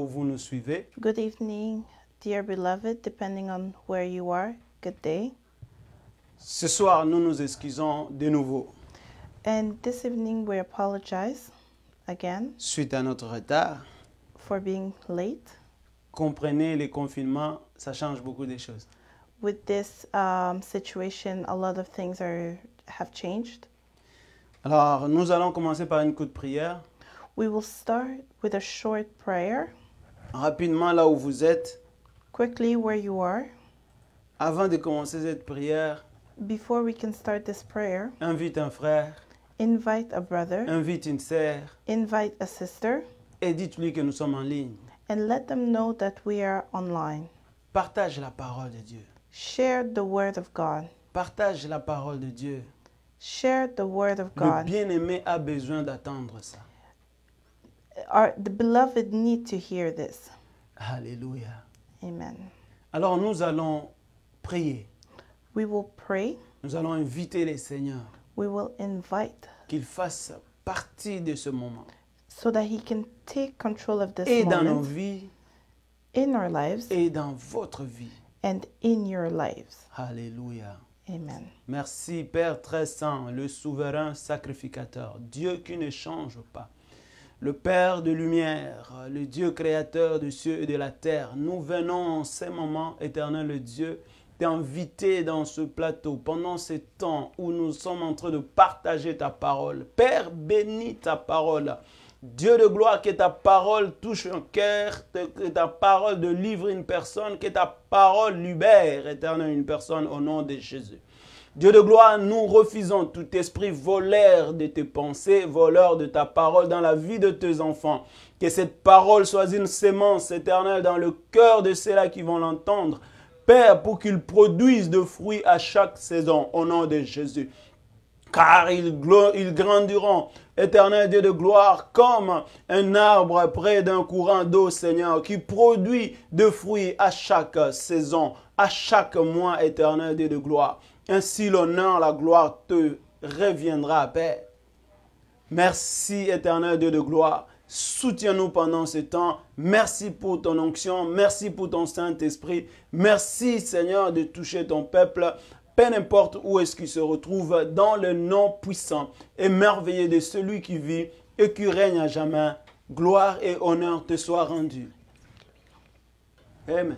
où vous nous suivez. Good evening, dear beloved, depending on where you are. Good day. Ce soir, nous nous excusons de nouveau. And this evening we apologize again. Suite à notre retard. For being late. Comprenez les confinements, ça change beaucoup de choses. With this um, situation, a lot of things are have changed. Alors, nous allons commencer par une courte prière. We will start with a short prayer rapidement là où vous êtes, quickly where you are, avant de commencer cette prière, before we can start this prayer, invite un frère, invite a brother, invite une sœur, invite a sister, et dites-lui que nous sommes en ligne. And let them know that we are online. Partage la parole de Dieu. Share the word of God. Partage la parole de Dieu. Share the word of God. Le bien-aimé a besoin d'attendre ça. Amen. Alors nous allons prier. We will pray. Nous allons inviter les Seigneurs. We will invite. Qu'il fasse partie de ce moment. So that he can take control of this et moment. Et dans nos vies. In our lives. Et dans votre vie. And in your lives. Alléluia. Amen. Merci Père très saint, le souverain sacrificateur, Dieu qui ne change pas le Père de lumière, le Dieu créateur du ciel et de la terre. Nous venons en ces moments, éternel Dieu, t'inviter dans ce plateau pendant ces temps où nous sommes en train de partager ta parole. Père, bénis ta parole. Dieu de gloire, que ta parole touche un cœur, que ta parole délivre une personne, que ta parole libère, éternel, une personne au nom de Jésus. Dieu de gloire, nous refusons tout esprit voleur de tes pensées, voleur de ta parole dans la vie de tes enfants. Que cette parole soit une sémence éternelle dans le cœur de ceux-là qui vont l'entendre. Père, pour qu'ils produisent de fruits à chaque saison, au nom de Jésus. Car ils grandiront, éternel Dieu de gloire, comme un arbre près d'un courant d'eau, Seigneur, qui produit de fruits à chaque saison, à chaque mois, éternel Dieu de gloire. Ainsi l'honneur, la gloire te reviendra à paix. Merci éternel Dieu de gloire. Soutiens-nous pendant ce temps. Merci pour ton onction. Merci pour ton Saint-Esprit. Merci Seigneur de toucher ton peuple. Peu importe où est-ce qu'il se retrouve, dans le nom puissant, et merveilleux de celui qui vit et qui règne à jamais. Gloire et honneur te soient rendus. Amen.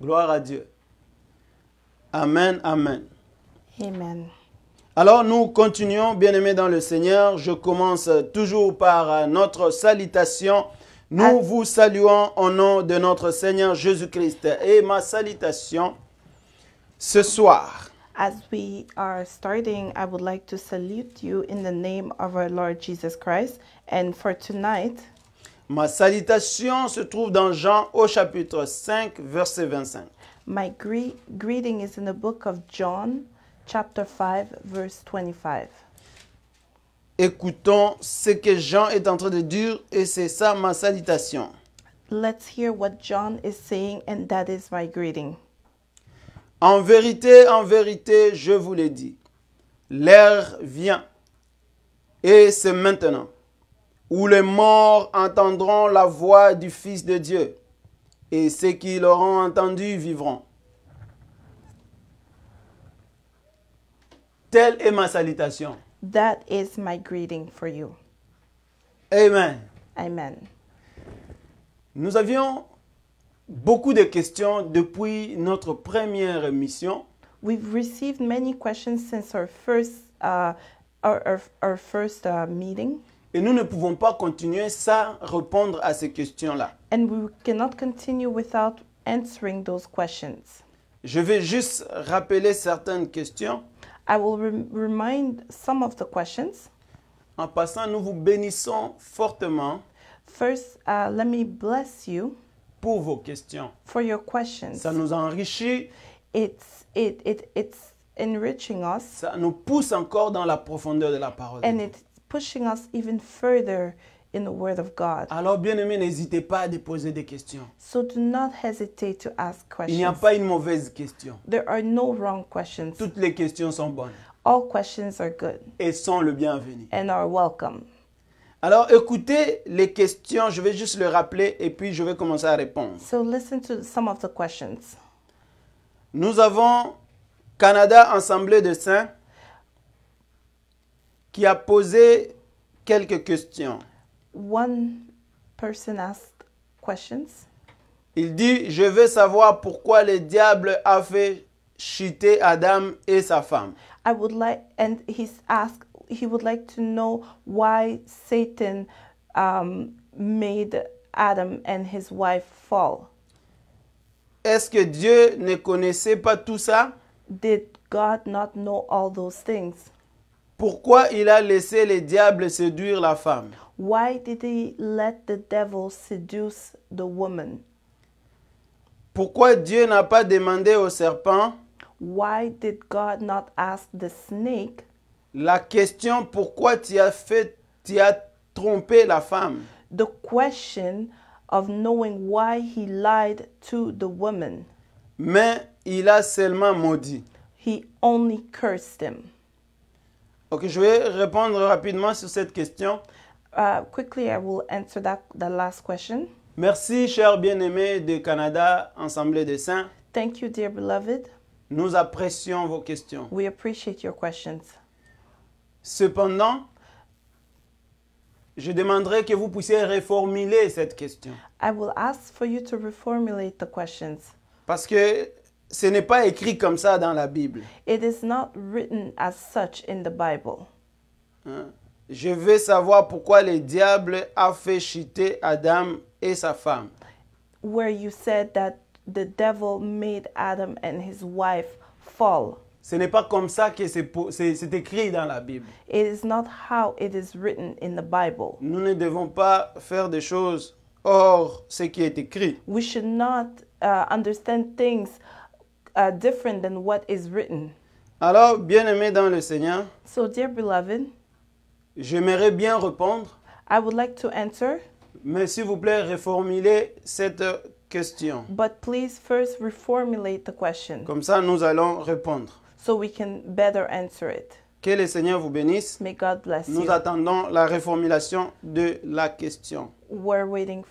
Gloire à Dieu. Amen, amen. Amen. Alors nous continuons, bien-aimés dans le Seigneur. Je commence toujours par euh, notre salutation. Nous vous saluons au nom de notre Seigneur Jésus-Christ. Et ma salutation ce soir. As we are starting, I would like to salute you in the name of our Lord Jesus Christ. And for tonight, ma salutation se trouve dans Jean au chapitre 5, verset 25. Écoutons ce que Jean est en train de dire et c'est ça ma salutation. Let's hear what John is saying and that is my greeting. En vérité, en vérité, je vous l'ai dit. l'heure vient et c'est maintenant où les morts entendront la voix du Fils de Dieu et ceux qui l'auront entendu vivront. Telle est ma salutation. That is my greeting for you. Amen. Amen. Nous avions beaucoup de questions depuis notre première émission. We've received many questions since our first, uh, our, our, our first uh, meeting. Et nous ne pouvons pas continuer sans répondre à ces questions-là. questions. Je vais juste rappeler certaines questions. questions. En passant, nous vous bénissons fortement. First, uh, bless you. Pour vos questions. questions. Ça nous enrichit. Ça nous pousse encore dans la profondeur de la parole. Word Alors, bien aimés n'hésitez pas à poser des questions. So do not hesitate to ask questions. Il n'y a pas une mauvaise question. There are no wrong questions. Toutes les questions sont bonnes. All questions are good. Et sont le bienvenu. And are welcome. Alors, écoutez les questions. Je vais juste les rappeler et puis je vais commencer à répondre. So listen to some of the questions. Nous avons Canada Assemblée de Saints qui a posé quelques questions. One person asked questions. Il dit, je veux savoir pourquoi le diable a fait chuter Adam et sa femme. I would like, and he's asked, he would like to know why Satan um, made Adam and his wife fall. Est-ce que Dieu ne connaissait pas tout ça? Did God not know all those things? Pourquoi il a laissé les diables séduire la femme? Why did he let the devil seduce the woman? Pourquoi Dieu n'a pas demandé au serpent? Why did God not ask the snake? La question pourquoi tu as fait tu as trompé la femme? The question of knowing why he lied to the woman. Mais il a seulement maudit. He only cursed him. Ok, je vais répondre rapidement sur cette question. Uh, question. Merci, chers bien-aimés du Canada, Ensemble des Saints. Nous apprécions vos questions. We questions. Cependant, je demanderai que vous puissiez reformuler cette question. questions. Parce que ce n'est pas écrit comme ça dans la Bible. It is not written as such in the Bible. Hein? Je veux savoir pourquoi le diable a fait chuter Adam et sa femme. Where you said that the devil made Adam and his wife fall. Ce n'est pas comme ça que c'est écrit dans la Bible. It is not how it is written in the Bible. Nous ne devons pas faire des choses hors ce qui est écrit. We should not uh, understand things are different than what is written. Alors, bien-aimé dans le Seigneur, so dear beloved, j'aimerais bien répondre, I would like to answer, mais s'il vous plaît, reformulez cette question. But please first reformulate the question. Comme ça, nous allons répondre. So we can better answer it. Que le Seigneur vous bénisse. May God bless nous you. attendons la reformulation de la question. We're waiting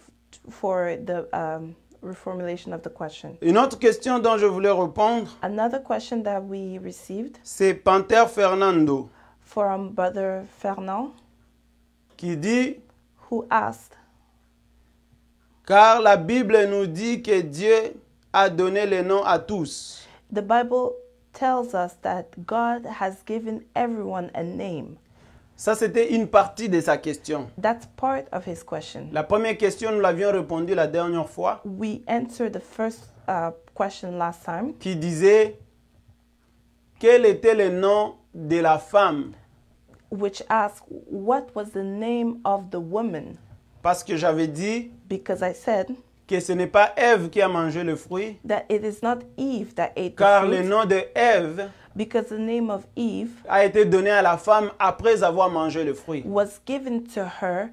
for the um, reformulation of the question. Une autre question dont je voulais répondre, Another question that we received c'est Panther Fernando from Brother Fernand qui dit who asked, Car la Bible nous dit que Dieu a donné le nom à tous. the Bible tells us that God has given everyone a name. Ça, c'était une partie de sa question. La première question, nous l'avions répondu la dernière fois. We answered the first uh, question last time. Qui disait quel était le nom de la femme? Which asked what was the name of the woman? Parce que j'avais dit. que ce n'est pas Ève qui a mangé le fruit. That it is not Eve that ate car the fruit. le nom de Ève because the name of Eve a été donné à la femme après avoir mangé le fruit. was given to her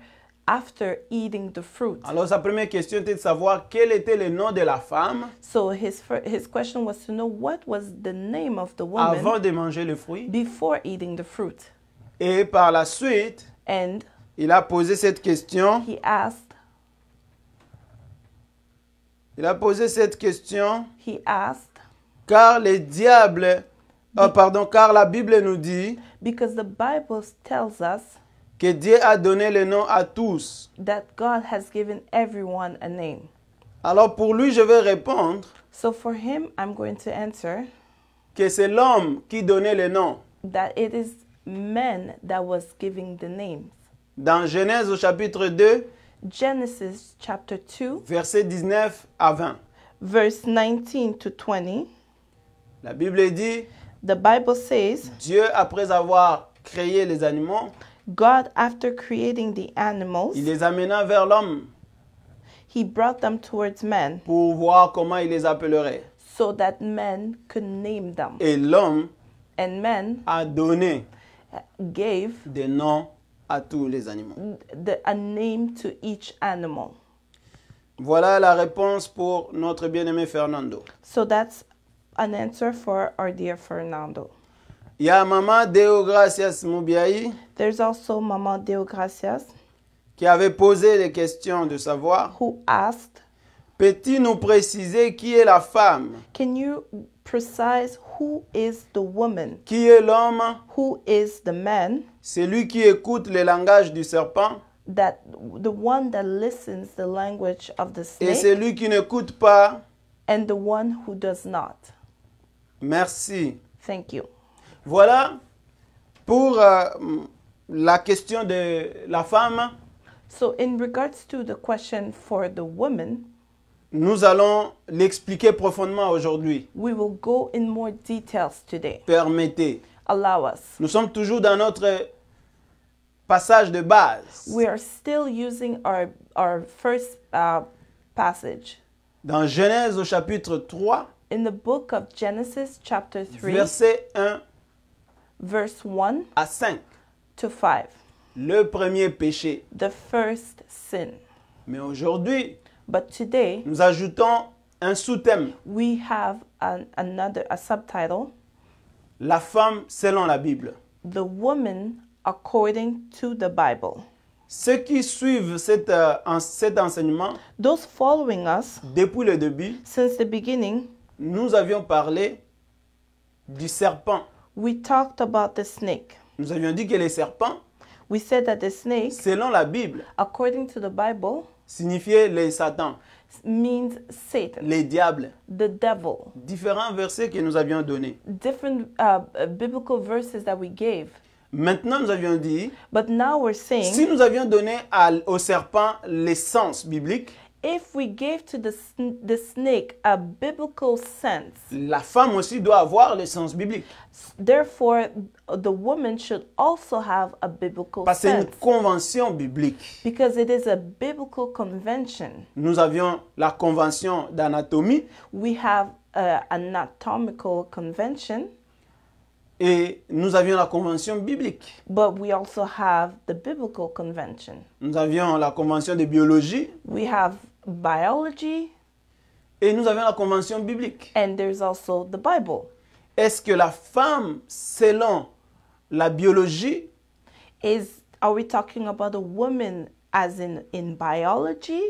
after eating the fruit. Alors sa première question était de savoir quel était le nom de la femme So his, his question was to know what was the name of the woman avant de manger le fruit. before eating the fruit. Et par la suite, And il a posé cette question. he asked, Il a posé cette question he asked, car le diable ah, pardon, car la Bible nous dit que Dieu a donné le nom à tous. Alors pour lui, je vais répondre que c'est l'homme qui donnait le nom. That Dans Genèse au chapitre 2, 2, verset 19 à 20. Verse 19 20. La Bible dit Bible Dieu, après avoir créé les animaux, God, after creating the animals, il les amena vers l'homme. He brought them towards Pour voir comment il les appellerait. So that could name them. Et l'homme a donné gave des noms à tous les animaux. a name to each animal. Voilà la réponse pour notre bien-aimé Fernando. So that's an answer for our dear Fernando. Ya Maman Deo Gracias Mubiayi. There's also Maman Deo Gracias. Qui avait posé les questions de savoir. Who asked. Peux-tu nous préciser qui est la femme? Can you precise who is the woman? Qui est l'homme? Who is the man? Celui qui écoute le langage du serpent. That the one that listens the language of the snake. Et celui qui n'écoute pas. And the one who does not. Merci. Thank you. Voilà pour euh, la question de la femme. So in regards to the question for the woman, nous allons l'expliquer profondément aujourd'hui. We will go in more details today. Permettez. Allow us. Nous sommes toujours dans notre passage de base. We are still using our, our first uh, passage. Dans Genèse au chapitre 3 in the book of Genesis chapter 3, verset 1 verse 1 à 5. To 5. Le premier péché. The first sin. Mais aujourd'hui, But today, nous ajoutons un sous-thème. We have an, another a subtitle. La femme selon la Bible. The woman according to the Bible. Ceux qui suivent cet, euh, en, cet enseignement, Those following us, depuis le début, since the beginning, nous avions parlé du serpent. We talked about the snake. Nous avions dit que les serpent, We said that the selon la Bible, according to the Bible, signifiait means Satan, les diables. The devil. Différents versets que nous avions donnés. Different uh, uh, biblical verses that we gave. Maintenant, nous avions dit, si nous avions donné au serpent l'essence biblique, If we gave to the, sn the snake a biblical sense, la femme aussi doit avoir le sens biblique. Therefore, the woman should also have a biblical Parce sense. Parce une convention biblique. Because it is a biblical convention. Nous avions la convention d'anatomie. We have an anatomical convention. Et nous avions la convention biblique. But we also have the biblical convention. Nous avions la convention de biologie. We have biology. Et nous avons la convention biblique. And there's also the Bible. Est-ce que la femme selon la biologie? Is are we talking about the woman as in in biology?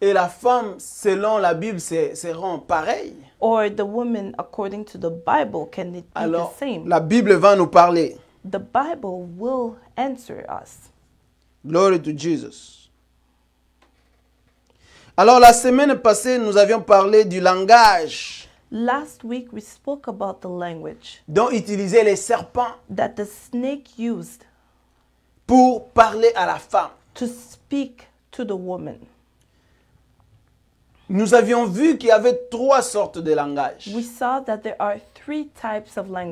Et la femme selon la Bible c'est rend pareil? Or the woman according to the Bible can it be Alors, the same? La Bible va nous parler. The Bible will answer us. Glory to Jesus. Alors la semaine passée, nous avions parlé du langage. Last dont utilisaient les serpents pour parler à la femme. Nous avions vu qu'il y avait trois sortes de langages.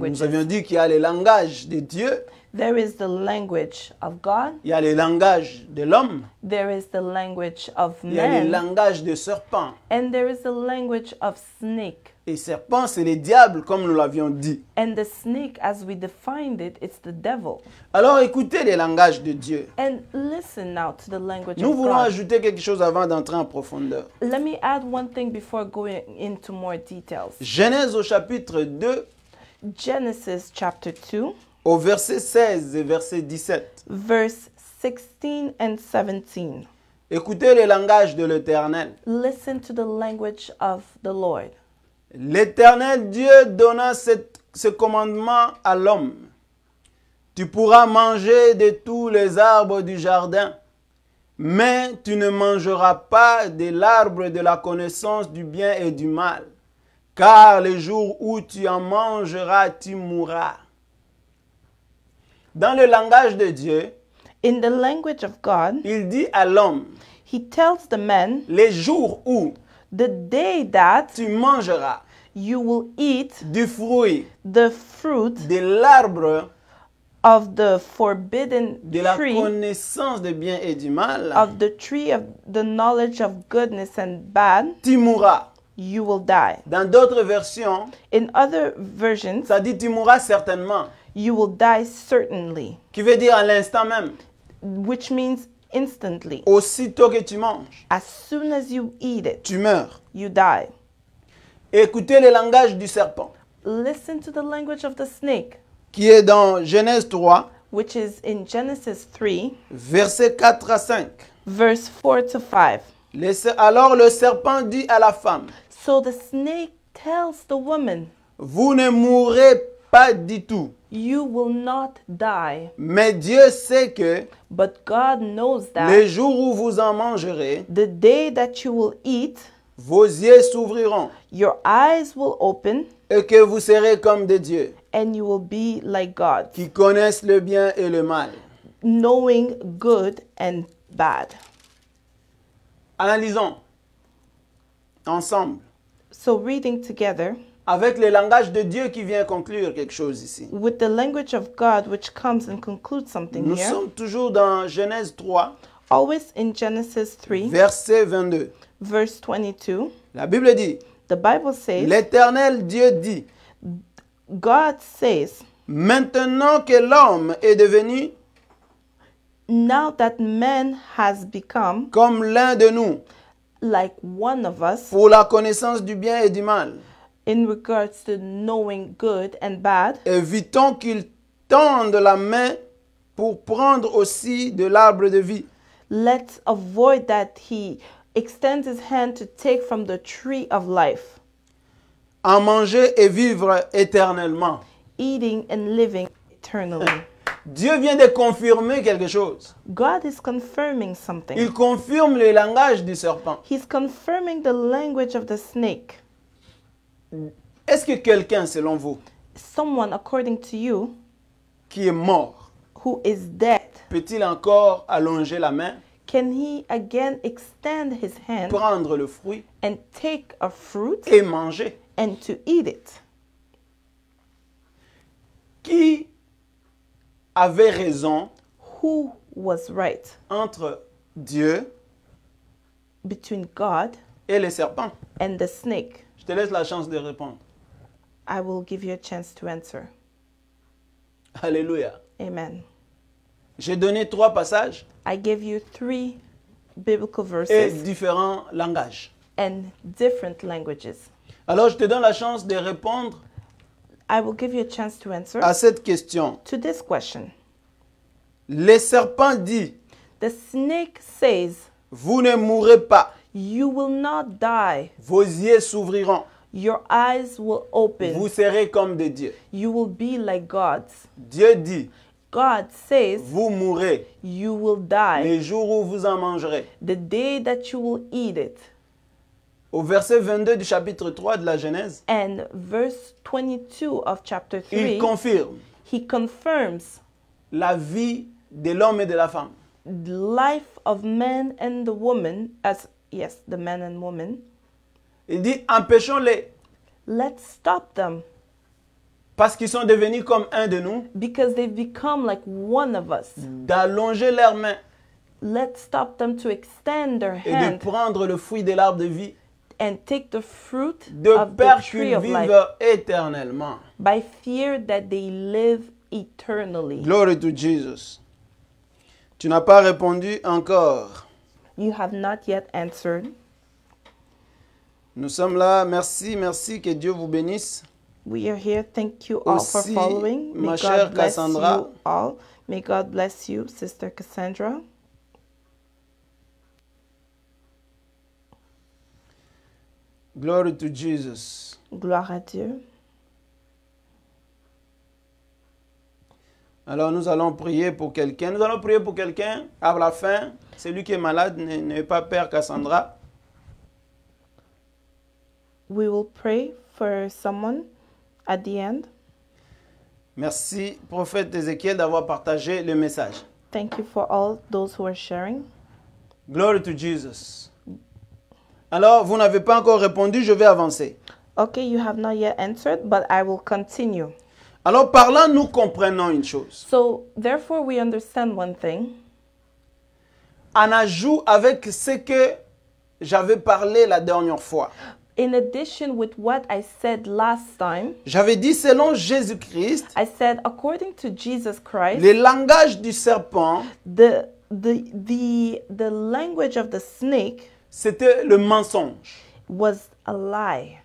Nous avions dit qu'il y a les langages de Dieu. There is the language of God. Il y a le langage de l'homme. There is the language of man. Il y a le langage de serpent. And there is the language of snake. Et serpent, c'est le diable, comme nous l'avions dit. And the snake, as we defined it, it's the devil. Alors écoutez les langages de Dieu. And listen now to the language nous of voulons ajouter quelque chose avant d'entrer en profondeur. Let me add one thing before going into more details. Genèse au chapitre 2. Genesis chapter 2. Au verset 16 et verset 17. Écoutez le langage de l'Éternel. L'Éternel Dieu donna ce commandement à l'homme. Tu pourras manger de tous les arbres du jardin, mais tu ne mangeras pas de l'arbre de la connaissance du bien et du mal, car le jour où tu en mangeras, tu mourras. Dans le langage de Dieu, in the language il dit à l'homme, he the les jours où, day tu mangeras, you will eat, du fruit, de l'arbre, of the forbidden de la connaissance de bien et du mal, tu mourras. Dans d'autres versions, versions, ça dit tu mourras certainement you will die certainly. Qui veut dire à l'instant même. Which means instantly. Aussitôt que tu manges. As soon as you eat it. Tu meurs. You die. Écoutez le langage du serpent. Listen to the language of the snake. Qui est dans Genèse 3. Which is in Genesis 3. Verset 4 à 5. Verse 4 to 5. Alors le serpent dit à la femme. So the snake tells the woman. Vous ne mourrez pas du tout. You will not die. Mais Dieu sait que But God knows that le jour où vous en mangerez, the day that you will eat, vos yeux s'ouvriront. Your eyes will open. Et que vous serez comme des dieux. And you will be like God. Qui connaissent le bien et le mal. Knowing good and bad. Analysons ensemble. So reading together. Avec le langage de Dieu qui vient conclure quelque chose ici. Nous sommes toujours dans Genèse 3. Always in Genesis 3. Verset 22. 22. La Bible dit. L'Éternel Dieu dit. God says. Maintenant que l'homme est devenu comme l'un de nous pour la connaissance du bien et du mal in regards to knowing good and bad. Évitons qu'ils tendent la main pour prendre aussi de l'arbre de vie. Let's avoid that he extends his hand to take from the tree of life. En manger et vivre éternellement. Eating and living eternally. Dieu vient de confirmer quelque chose. God is confirming something. Il confirme le langage du serpent. He's confirming the language of the snake. Mm. Est-ce que quelqu'un, selon vous, someone according to you, qui est mort, who is dead, peut-il encore allonger la main? Can he again extend his hand, prendre le fruit, and take a fruit, et manger, and to eat it? Qui avait raison? Who was right? Entre Dieu, between God, et le serpent, and the snake. Je te laisse la chance de répondre. I Alléluia. Amen. J'ai donné trois passages. I you Et différents langages. Alors je te donne la chance de répondre. À cette question. To this question. Le serpent dit. Vous ne mourrez pas. You will not die. Vos yeux s'ouvriront. Your eyes will open. Vous serez comme des dieux. You will be like gods. Dieu dit. God says. Vous mourrez. You will die. Le jour où vous en mangerez. The day that you will eat it. Au verset 22 du chapitre 3 de la Genèse. And verse 22 of chapter 3. Il confirme. He confirms. La vie de l'homme et de la femme. The life of man and the woman as Yes, the men and women. Il dit empêchons-les. Let's stop them. Parce qu'ils sont devenus comme un de nous. Because they've become like one of us. D'allonger leurs mains. Let's stop them to extend their hand. Et de prendre le fruit de l'arbre de vie. And take the fruit de of peur qu'ils vivent éternellement. By fear that they live eternally. Glory to Jesus. Tu n'as pas répondu encore you have not yet answered. Nous sommes là. Merci, merci. Que Dieu vous bénisse. We are here. Thank you all Aussi, for following. May ma chère God bless Cassandra. you all. May God bless you, Sister Cassandra. Glory to Jesus. Gloire à Dieu. Alors nous allons prier pour quelqu'un. Nous allons prier pour quelqu'un à la fin. Celui qui est malade, n'est pas père Cassandra. We will pray for someone at the end. Merci, prophète Ézéchiel, d'avoir partagé le message. Thank you for all those who are sharing. Glory to Jesus. Alors, vous n'avez pas encore répondu, je vais avancer. Okay, you have not yet answered, but I will continue. Alors, parlant, nous comprenons une chose. So, therefore, we understand one thing en ajout avec ce que j'avais parlé la dernière fois. addition with what I said last time, j'avais dit selon Jésus-Christ, I said according to Jesus Christ, le langage du serpent, the, the, the, the language of the snake, c'était le mensonge. Was a lie.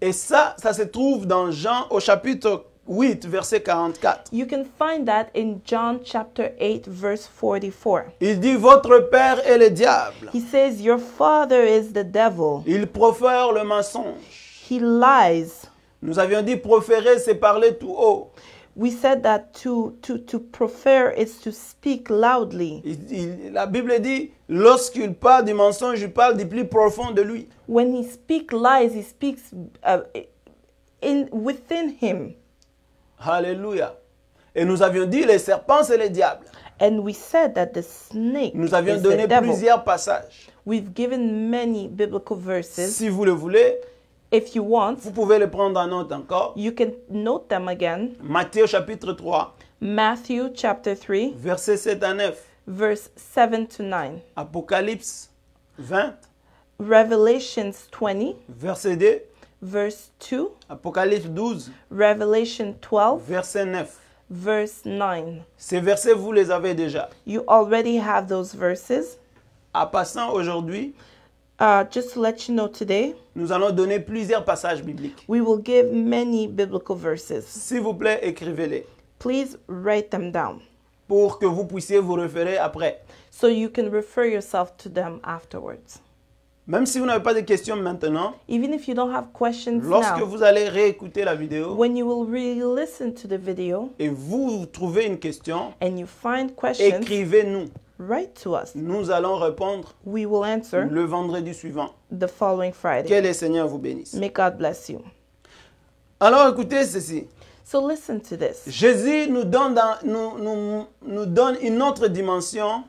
Et ça, ça se trouve dans Jean au chapitre 8, verset 44. You can find that in John chapter 8, verse 44. Il dit votre père est le diable. He says your father is the devil. Il profère le mensonge. He lies. Nous avions dit proférer c'est parler tout haut. We said that to to to proffer is to speak loudly. Il, la Bible dit lorsqu'il parle du mensonge, il parle du plus profond de lui. When he speak lies, he speaks uh, in within him. Alléluia. Et nous avions dit les serpents, et le diable. And we said that the snake nous avions is donné plusieurs passages. We've given many biblical verses. Si vous le voulez, If you want, vous pouvez le prendre en note encore. You can note them again. Matthieu chapitre 3. Matthew chapter 3. Verset 7 à 9. Verse 7 to 9. Apocalypse 20. Revelations 20. Verset 2 verse 2. Apocalypse 12. Revelation 12. Verset 9. Verse 9. Ces versets, vous les avez déjà. You already have those verses. À passant aujourd'hui, uh, just to let you know today, nous allons donner plusieurs passages bibliques. We will give many biblical verses. S'il vous plaît, écrivez-les. Please write them down. Pour que vous puissiez vous référer après. So you can refer yourself to them afterwards. Même si vous n'avez pas de questions maintenant, lorsque vous allez réécouter la vidéo et vous, trouvez une question, écrivez-nous. Nous allons répondre le vendredi suivant. Que le Seigneur vous bénisse. Alors écoutez ceci. Jésus nous donne, nous, donne une autre dimension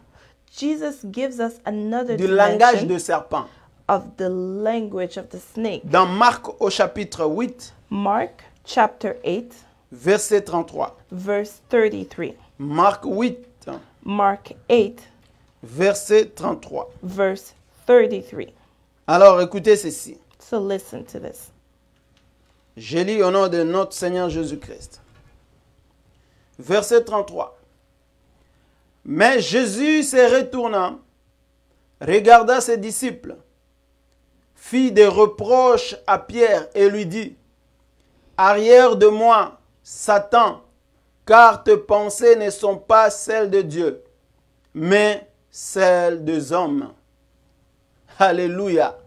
du langage de serpent of the language of the snake. Dans Marc au chapitre 8, Mark chapter 8, verset 33. Verse 33. Marc 8. Mark 8. Verset 33. Verse 33. Alors écoutez ceci. So listen to this. Je lis au nom de notre Seigneur Jésus-Christ. Verset 33. Mais Jésus se retournant, regarda ses disciples fit des reproches à Pierre et lui dit, Arrière de moi, Satan, car tes pensées ne sont pas celles de Dieu, mais celles des hommes. Alléluia.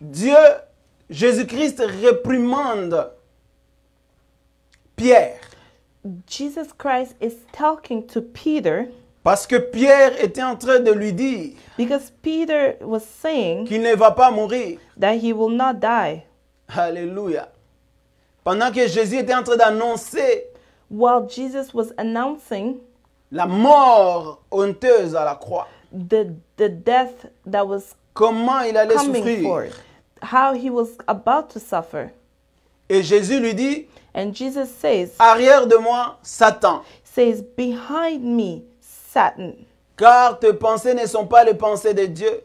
Dieu, Jésus-Christ réprimande Pierre. Jesus Christ is talking to Peter. Parce que Pierre était en train de lui dire qu'il ne va pas mourir. Alléluia. Pendant que Jésus était en train d'annoncer la mort honteuse à la croix. comment il allait souffrir. Et Jésus lui dit Arrière de moi, Satan. Behind me, car tes pensées ne sont pas les pensées de Dieu.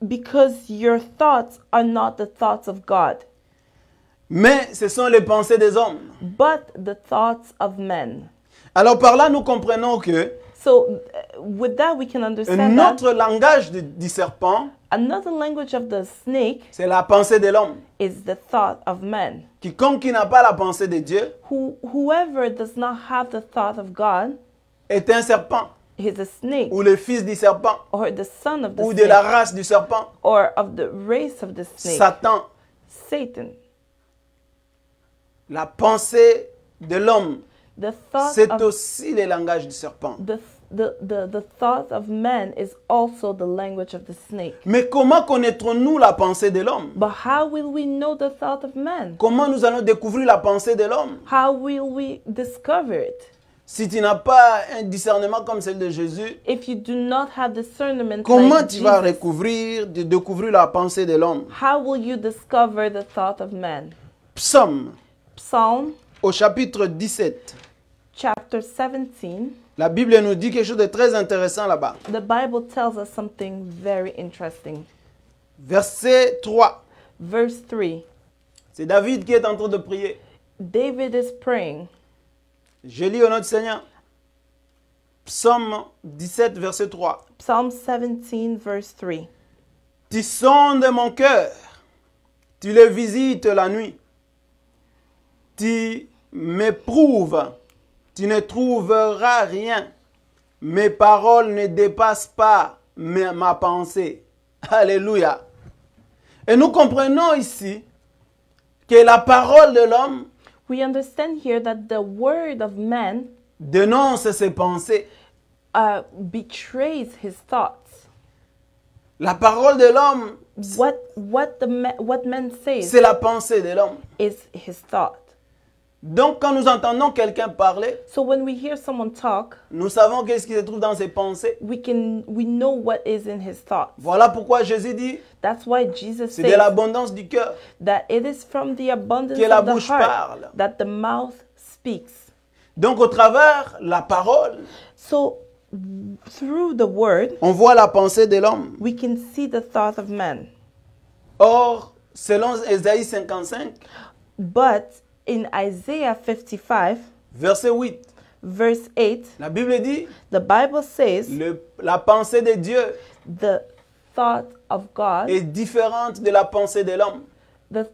Because your thoughts are not the thoughts of God. Mais ce sont les pensées des hommes. But the thoughts of men. Alors par là, nous comprenons que so, uh, with that, we can understand notre that langage du, serpent, another language of the snake, c'est la pensée de l'homme. Is the thought of Qui Quiconque qui n'a pas la pensée de Dieu, Who, whoever does not have the thought of God, est un serpent. Ou le fils du serpent. Ou de la race du serpent. Satan. La pensée de l'homme. C'est aussi le langage du serpent. Mais comment connaîtrons-nous la pensée de l'homme? But how Comment nous allons découvrir la pensée de l'homme? How will we discover si tu n'as pas un discernement comme celle de Jésus, If you do not have discernment comment like tu Jesus, vas recouvrir, de découvrir la pensée de l'homme How will you discover the thought of man? Psaume. Psalm. Au chapitre 17. Chapter 17. La Bible nous dit quelque chose de très intéressant là-bas. The Bible tells us something very interesting. Verset 3. Verse 3. C'est David qui est en train de prier. David is praying. Je lis au nom du Seigneur. Psaume 17, verset 3. Psalm 17, verset 3. Tu sondes mon cœur, tu le visites la nuit, tu m'éprouves, tu ne trouveras rien. Mes paroles ne dépassent pas ma pensée. Alléluia. Et nous comprenons ici que la parole de l'homme We understand here that the word of man dénonce ses pensées. Uh, betrays his thoughts. La parole de l'homme. What what the what men says. C'est la pensée de l'homme. Is his thought. Donc quand nous entendons quelqu'un parler, nous savons qu'est-ce qui se trouve dans ses pensées. Voilà pourquoi Jésus dit C'est de l'abondance du cœur. que la bouche parle. Donc au travers la parole. on voit la pensée de l'homme. Or, selon Ésaïe 55, but in Isaiah 55, verset 8, verse 8, la Bible dit, the Bible says, le, la pensée de Dieu the thought of God est différente de la pensée de l'homme. The,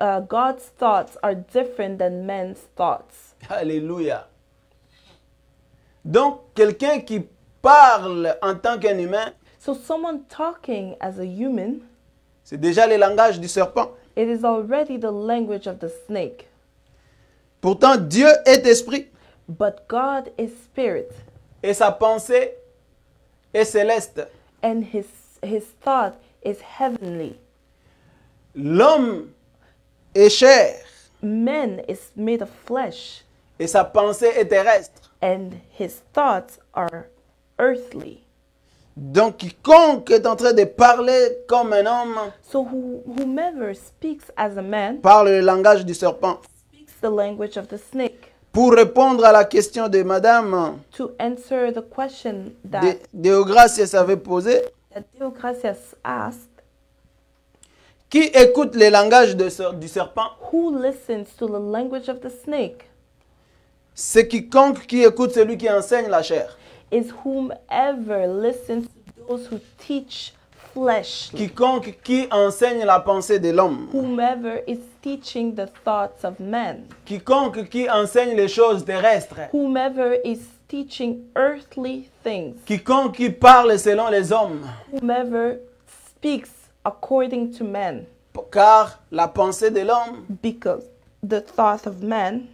uh, God's thoughts are different than men's thoughts. Alléluia. Donc, quelqu'un qui parle en tant qu'un humain, so someone talking as a human, c'est déjà le langage du serpent. It is already the language of the snake. Pourtant, Dieu est esprit. God spirit. Et sa pensée est céleste. L'homme est chair. Et sa pensée est terrestre. Donc quiconque est en train de parler comme un homme parle le langage du serpent the language of the snake. Pour répondre à la question de madame To answer the question that De- Deogracias avait posée, that Deogracias asked, qui écoute le langage de du serpent who listens to the language of the snake C'est quiconque qui écoute celui qui enseigne la chair. is whomever listens to those who teach fleshly. Quiconque qui enseigne la pensée de l'homme. Whomever is teaching the thoughts of men. Quiconque qui enseigne les choses terrestres. Whomever is teaching earthly things. Quiconque qui parle selon les hommes. Whomever speaks according to men. Car la pensée de l'homme. Because the thought of man.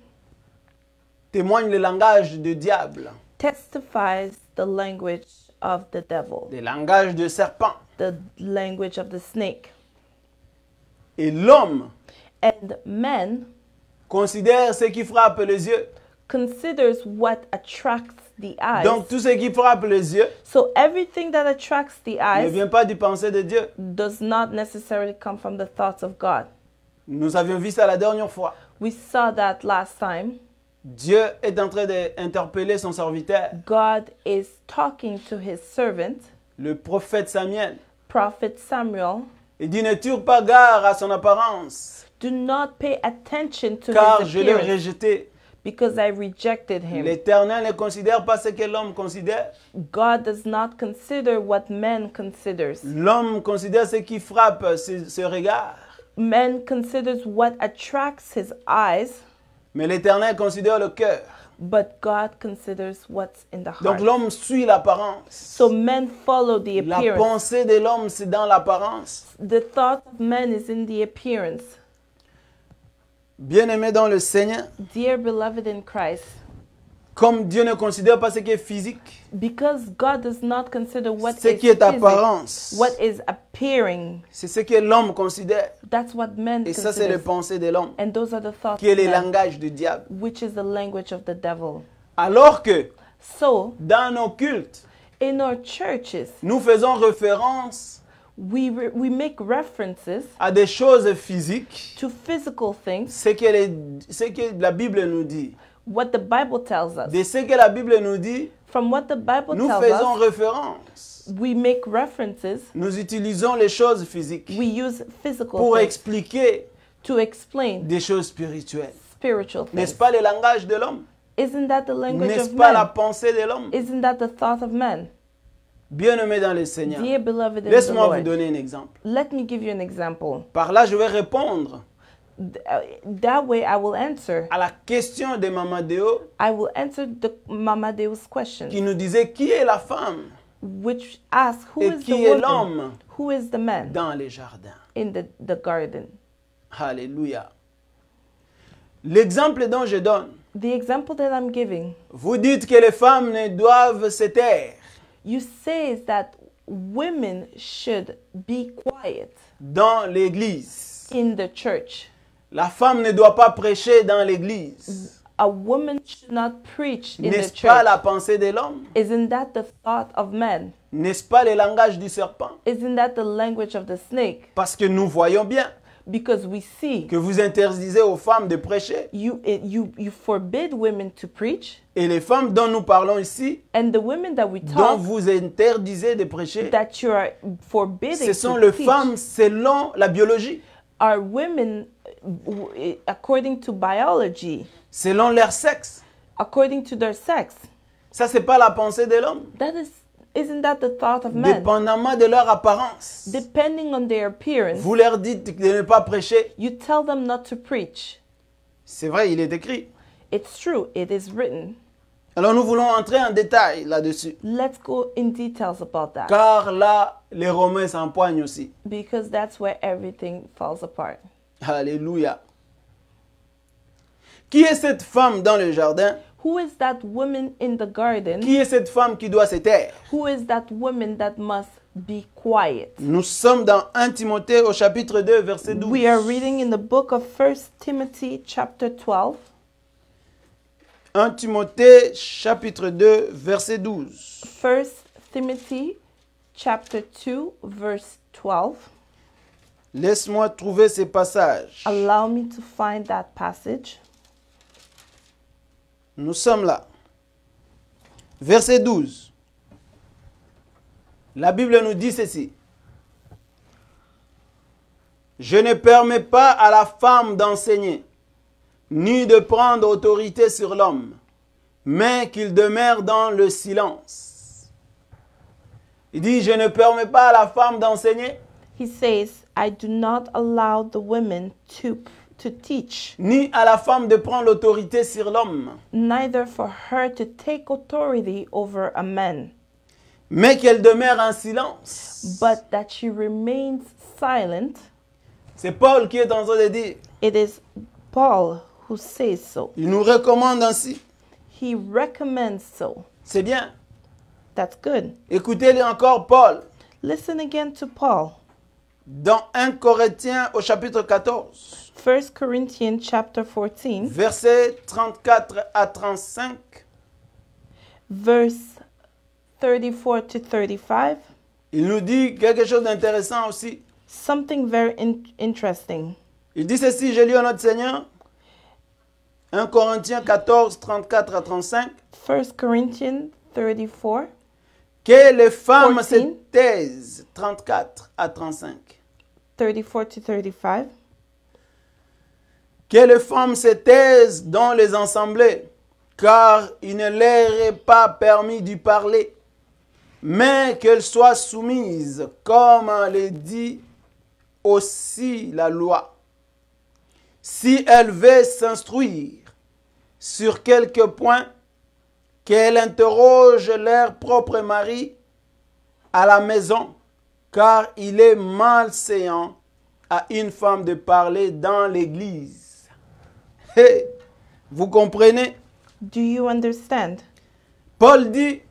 Témoigne le langage du diable. Testifies the language of the devil. Le langage du serpent the language of the snake. Et l'homme and men considère ce qui frappe les yeux. Considers what attracts the eyes. Donc tout ce qui frappe les yeux so everything that attracts the eyes ne vient pas du pensée de Dieu. Does not necessarily come from the thoughts of God. Nous avions vu ça la dernière fois. We saw that last time. Dieu est en train d'interpeller son serviteur. God is talking to his servant le prophète Samuel. Prophet Samuel. Il dit ne tire pas garde à son apparence. Do not pay attention to car his je l'ai rejeté. Because I rejected him. L'Éternel ne considère pas ce que l'homme considère. God does not consider what man considers. L'homme considère ce qui frappe ses, ses regards. Man considers what attracts his eyes. Mais l'Éternel considère le cœur. But God considers what's in the heart. l'homme suit So men follow the appearance. l'apparence. The thought of man is in the appearance. Bien-aimé dans le Seigneur. Dear beloved in Christ. Comme Dieu ne considère pas ce qui est physique. ce qui est apparence. What is appearing. C'est ce que l'homme considère. Et ça c'est les pensées de l'homme. Qui est le langage du diable. Alors que. Dans nos cultes. Nous faisons référence. We, à des choses physiques. To ce que la Bible nous dit. De ce que la Bible nous dit, From what the Bible nous faisons référence. We make references. Nous utilisons les choses physiques we use physical pour expliquer des choses spirituelles. Spiritual N'est-ce pas le langage de l'homme? Isn't that the language N'est-ce pas la pensée de l'homme? Isn't that the thought of bien aimés dans le Seigneur, laisse-moi vous donner un exemple. Let me give you an example. Par là, je vais répondre Uh, that way I will answer. À la question de Mama Deo. I will answer the Mama Deo's question. Qui nous disait qui est la femme? Which asks who Et is qui the est l'homme? Who is the man? Dans les jardins. In the, the garden. Alléluia. L'exemple dont je donne. The example that I'm giving. Vous dites que les femmes ne doivent se taire. You say that women should be quiet. Dans l'église. In the church. La femme ne doit pas prêcher dans l'église. N'est-ce pas la pensée de l'homme? N'est-ce pas le langage du serpent? Parce que nous voyons bien que vous interdisez aux femmes de prêcher. Et les femmes dont nous parlons ici, dont vous interdisez de prêcher, ce sont les femmes selon la biologie are women according to biology. Selon leur sexe. According to their sex. Ça c'est pas la pensée de l'homme. That is Isn't that the thought of men? Dépendamment de leur apparence. Depending on their appearance. Vous leur dites de ne pas prêcher. You tell them not to preach. C'est vrai, il est écrit. It's true, it is written. Alors nous voulons entrer en détail là-dessus. Let's go in details about that. Car là, les Romains s'empoignent aussi. Because that's where everything falls apart. Alléluia. Qui est cette femme dans le jardin? Who is that woman in the garden? Qui est cette femme qui doit se taire? Who is that woman that must be quiet? Nous sommes dans 1 Timothée au chapitre 2 verset 12. We are reading in the book of 1 Timothy chapter 12. 1 Timothée chapitre 2 verset 12. 1 Timothy chapter 2 verse 12. Laisse-moi trouver ce passages. Allow me to find that passage. Nous sommes là. Verset 12. La Bible nous dit ceci. Je ne permets pas à la femme d'enseigner ni de prendre autorité sur l'homme, mais qu'il demeure dans le silence. Il dit, je ne permets pas à la femme d'enseigner. He says, I do not allow the women to, teach. Ni à la femme de prendre l'autorité sur l'homme. Neither for her to take authority over a man. Mais qu'elle demeure en silence. But that she remains silent. C'est Paul qui est en train de dire. It is Paul who says so. Il nous recommande ainsi. He recommends so. C'est bien. That's good. Écoutez encore Paul. Listen again to Paul. Dans 1 Corinthiens au chapitre 14. 1 Corinthians chapter 14. Versets 34 à 35. Verse 34 to 35. Il nous dit quelque chose d'intéressant aussi. Something very interesting. Il dit ceci, j'ai lu à notre Seigneur. 1 Corinthiens 14, 34 à 35. 1 Corinthians 34. Que les femmes se taisent, 34 à 35. 34 to 35. Que les femmes se taisent dans les assemblées, car il ne leur est pas permis d'y parler, mais qu'elles soient soumises, comme le dit aussi la loi. Si elles veulent s'instruire, sur quelques points, qu'elle interroge leur propre mari à la maison, car il est malséant à une femme de parler dans l'église. vous comprenez? Do you understand? Paul dit.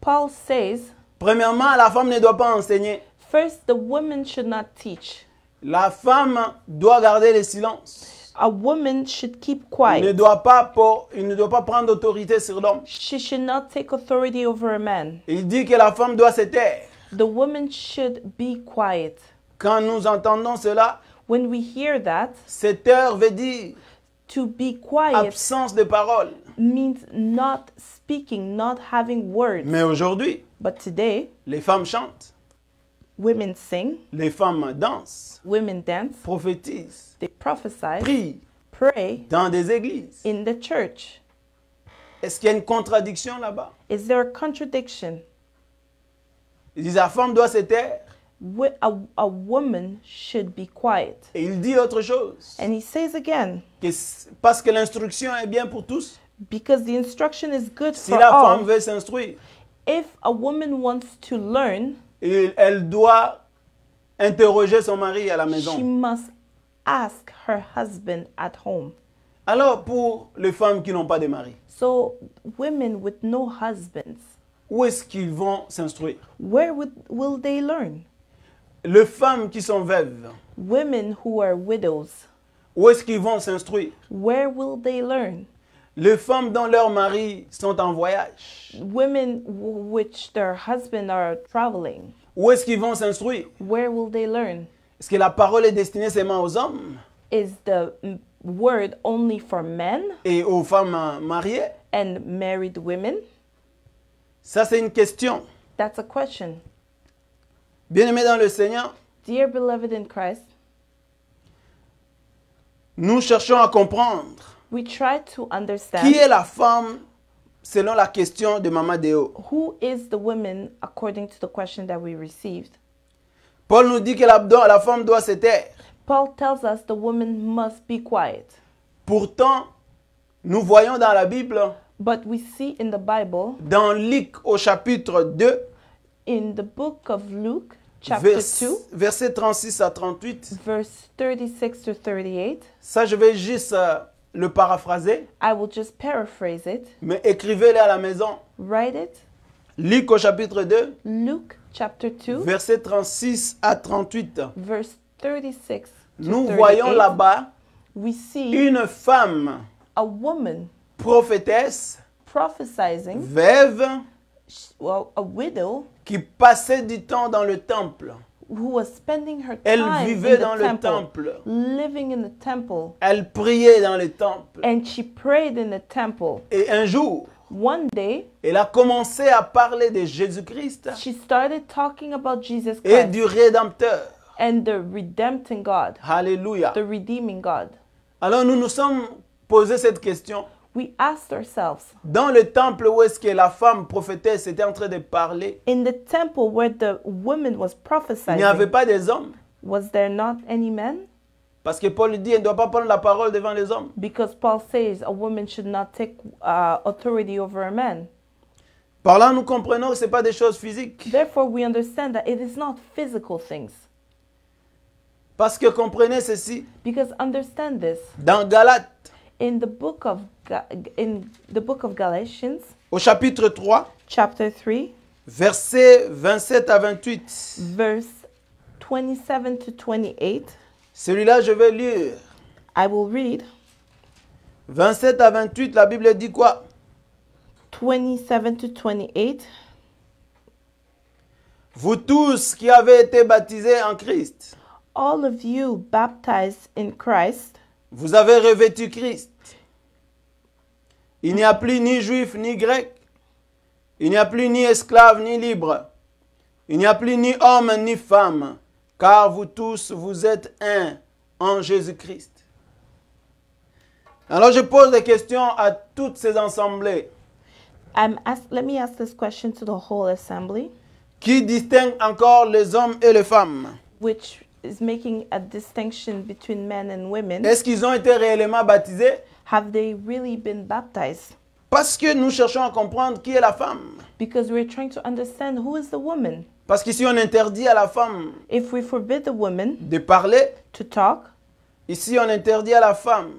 Paul says. Premièrement, la femme ne doit pas enseigner. First, the woman should not teach. La femme doit garder le silence. A woman should keep quiet. ne doit pas, pour, il ne doit pas prendre autorité sur l'homme. She should not take authority over a man. Il dit que la femme doit se taire. The woman should be quiet. Quand nous entendons cela, When we hear that, se taire veut dire to be quiet. Absence de parole. Means not speaking, not having words. Mais aujourd'hui, but today, les femmes chantent. Women sing. Les femmes dansent. Women dance. Prophétisent. They prophesied. Prie. Dans des églises. In church. Est-ce qu'il y a une contradiction là-bas? Is there Ils la femme doit se taire. Et il dit autre chose. And he says again. parce que l'instruction est bien pour tous. Because the good si la femme veut s'instruire. elle doit interroger son mari à la maison ask her husband at home. Alors pour les femmes qui n'ont pas de mari. So women with no husbands. Où est-ce qu'ils vont s'instruire? Where would, will they learn? Les femmes qui sont veuves. Women who are widows. Où est-ce qu'ils vont s'instruire? Where will they learn? Les femmes dont leurs maris sont en voyage. Women which their husband are traveling. Où est-ce qu'ils vont s'instruire? Where will they learn? Est-ce que la parole est destinée seulement aux hommes? Is the word only for men? Et aux femmes mariées? And married women? Ça c'est une question. That's a question. Bien-aimés dans le Seigneur. Dear beloved in Christ. Nous cherchons à comprendre. We try to understand. Qui est la femme selon la question de Mama Deo? Who is the woman according to the question that we received? Paul nous dit que la, femme doit se taire. Paul tells us the woman must be quiet. Pourtant, nous voyons dans la Bible, dans Luc au chapitre 2, in the book of verset 36 à 38, 36 to 38, ça je vais juste euh, le paraphraser, I will just paraphrase it, mais écrivez-le à la maison. Write it. Luc au chapitre 2, chapter 2, verset 36 à 38, 36 nous voyons là-bas une femme, woman, prophétesse, veuve, qui passait du temps dans le temple. Elle vivait dans le temple. Elle priait dans le temple. Et un jour, One day, elle a commencé à parler de Jésus-Christ she started talking about Jesus et du Rédempteur. and the redempting God, Alléluia. the redeeming God. Alors nous nous sommes posé cette question. We asked ourselves Dans le temple où est-ce que la femme prophétesse était en train de parler, in the temple where the woman was il prophesying, n'y avait pas des hommes. was there not any men? Parce que Paul dit, elle ne doit pas prendre la parole devant les hommes. Because Paul says a woman should not take uh, authority over a man. Par là, nous comprenons que ce n'est pas des choses physiques. Therefore, we understand that it is not physical things. Parce que comprenez ceci. Because understand this. Dans Galates. In the book of in the book of Galatians. Au chapitre 3. Chapter 3. Verset 27 à 28. Verse 27 to 28. Celui-là, je vais lire. I will read. 27 à 28, la Bible dit quoi? 27 to 28. Vous tous qui avez été baptisés en Christ. All of you baptized in Christ. Vous avez revêtu Christ. Il n'y a plus ni juif ni grec. Il n'y a plus ni esclave ni libre. Il n'y a plus ni homme ni femme car vous tous, vous êtes un en Jésus-Christ. Alors je pose des questions à toutes ces assemblées. Um, ask, let me ask this question to the whole assembly. Qui distingue encore les hommes et les femmes? Which is making a distinction between men and women. Est-ce qu'ils ont été réellement baptisés? Have they really been baptized? Parce que nous cherchons à comprendre qui est la femme. Because we're trying to understand who is the woman. Parce qu'ici, on interdit à la femme If we forbid the woman de parler. To talk. Ici, on interdit à la femme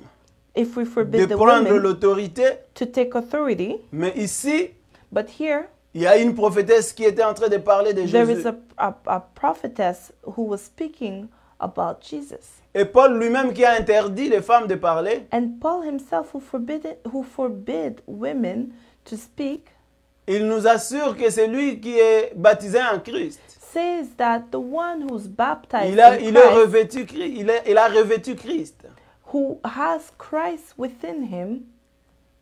If we forbid de prendre l'autorité. To take authority. Mais ici, But here, il y a une prophétesse qui était en train de parler de there Jésus. Is a, a, a prophetess who was speaking about Jesus. Et Paul lui-même qui a interdit les femmes de parler. And Paul himself who forbid, who forbid women to speak il nous assure que c'est lui qui est baptisé en Christ. Says that the one who's baptized il a, in il, Christ, revêtu, Christ. il, est, il a revêtu Christ. Who has Christ within him.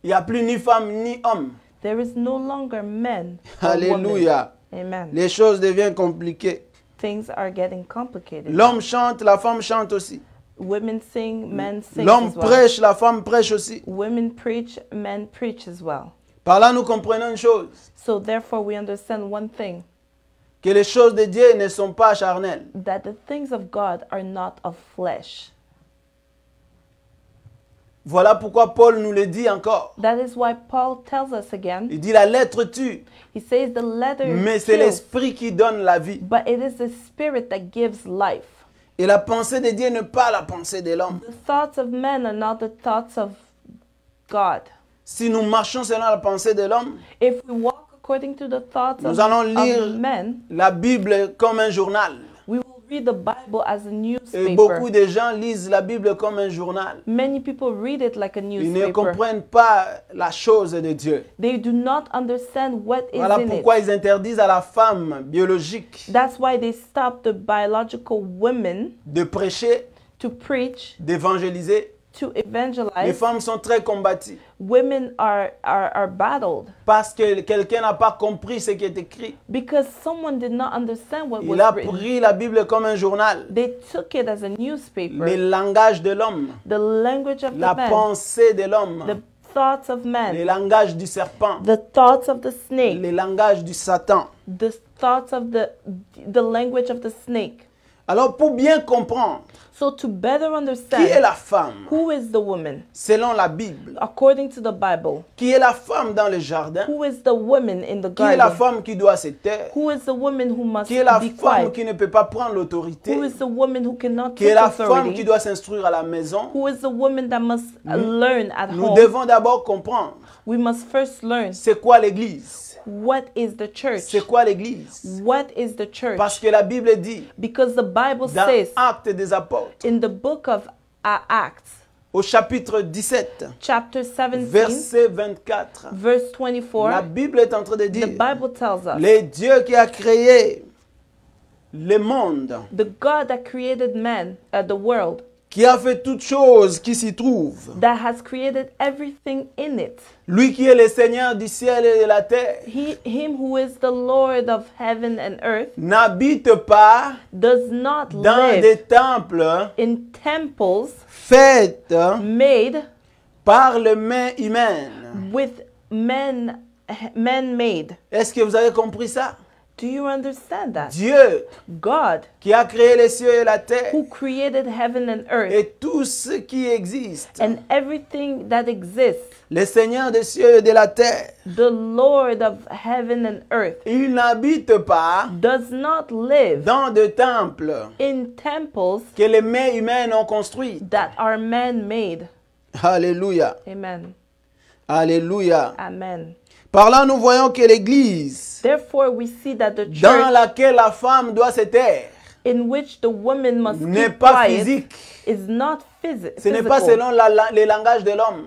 Il n'y a plus ni femme ni homme. There is no longer men. Alléluia. Amen. Les choses deviennent compliquées. Things are getting complicated. L'homme chante, la femme chante aussi. Women sing, men sing L'homme well. prêche, la femme prêche aussi. Women preach, men preach as well. Par là, nous comprenons une chose. So therefore we understand one thing. Que les choses de Dieu ne sont pas charnelles. That the things of God are not of flesh. Voilà pourquoi Paul nous le dit encore. That is why Paul tells us again. Il dit la lettre tue. He says the letter Mais c'est l'esprit qui donne la vie. But it is the spirit that gives life. Et la pensée de Dieu n'est pas la pensée de l'homme. The thoughts of men are not the thoughts of God. Si nous marchons selon la pensée de l'homme, nous allons lire la Bible comme un journal. Et beaucoup de gens lisent la Bible comme un journal. Ils ne comprennent pas la chose de Dieu. voilà pourquoi ils interdisent à la femme biologique. de prêcher, d'évangéliser. Les femmes sont très combattues women are, are, are battled. Parce que quelqu'un n'a pas compris ce qui est écrit. Because someone did not understand what Il was a written. pris la Bible comme un journal. They took it as a newspaper. Le langage de l'homme. The language of la the man. pensée de l'homme. The thoughts of man. Le langage du serpent. The thoughts of the snake. Le langage du Satan. The thoughts of the the language of the snake. Alors pour bien comprendre qui est la femme selon la Bible, qui est la femme dans le jardin, qui est la femme qui doit se taire, qui est la femme qui ne peut pas prendre l'autorité, qui est la femme qui doit s'instruire à la maison, Nous devons d'abord comprendre We must c'est quoi l'Église. What is the church? C'est quoi l'église? What is the church? Parce que la Bible dit Because the Bible dans says Actes des apôtres in the book of Acts au chapitre 17, Chapter 17 verset 24, verse 24, la Bible est en train de dire, the Bible tells us, les dieux qui a créé le monde, the God that created man, uh, the world, qui a fait toutes choses qui s'y trouvent. Lui qui est le Seigneur du ciel et de la terre. N'habite pas dans des temples faits par les mains humaines. Est-ce que vous avez compris ça? Dieu, God, qui a créé les cieux et la terre, who created et tout ce qui existe, everything that exists, le Seigneur des cieux et de la terre, the il n'habite pas, dans de temples, in que les mains humaines ont construits, that Alléluia. Amen. Alléluia. Amen. Par là, nous voyons que l'Église, dans laquelle la femme doit se taire, n'est pas physique. Ce n'est pas selon le langage de l'homme.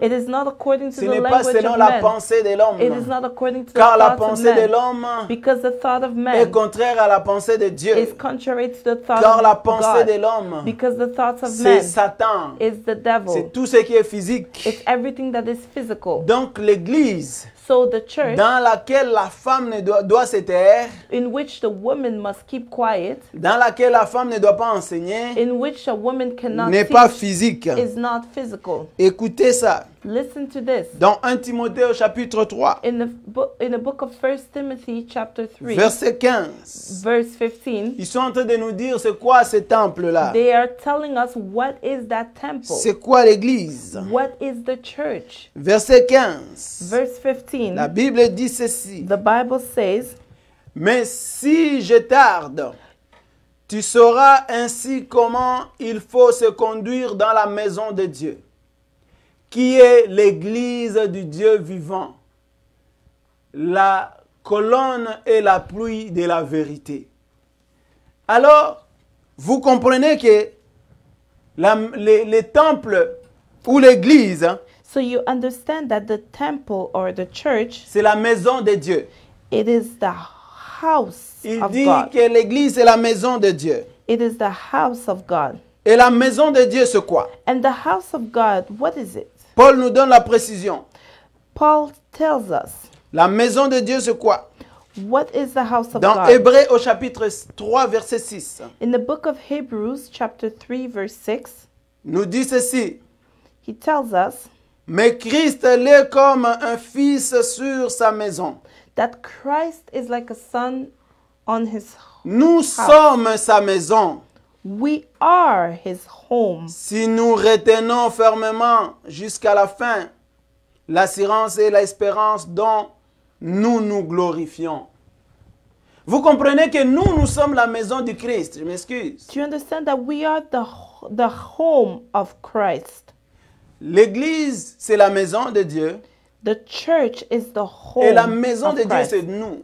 Ce n'est pas selon la pensée de l'homme. Car la pensée de l'homme est contraire à la pensée de Dieu. Car la pensée de l'homme, c'est Satan. C'est tout ce qui est physique. Donc l'Église So the church, dans laquelle la femme ne doit, doit se taire, in which the woman must keep quiet, dans laquelle la femme ne doit pas enseigner, in which a woman cannot n'est pas physique. Is not physical. Écoutez ça. Dans 1 Timothée au chapitre 3. Verset 15. Ils sont en train de nous dire c'est quoi ce temple là. C'est quoi l'église? Verset 15. La Bible dit ceci. Mais si je tarde tu sauras ainsi comment il faut se conduire dans la maison de Dieu qui est l'église du Dieu vivant, la colonne et la pluie de la vérité. Alors, vous comprenez que les, temples ou l'église, c'est la maison de Dieu. It is house Il dit que l'église est la maison de Dieu. It house of God. Et la maison de Dieu, c'est quoi? And the house of God, what is it? Paul nous donne la précision. Paul tells us. La maison de Dieu, c'est quoi? What is the house of Dans Hébreux au chapitre 3, verset 6. In the book of Hebrews, chapter 3, verse 6. Nous dit ceci. He tells us. Mais Christ est comme un fils sur sa maison. That Christ is like a son on his Nous house. sommes sa maison. Si nous retenons fermement jusqu'à la fin l'assurance et l'espérance dont nous nous glorifions. Vous comprenez que nous, nous sommes la maison du Christ. Je m'excuse. Tu you understand that we are the, the Christ? L'église, c'est la maison de Dieu. church Et la maison de Dieu, c'est nous.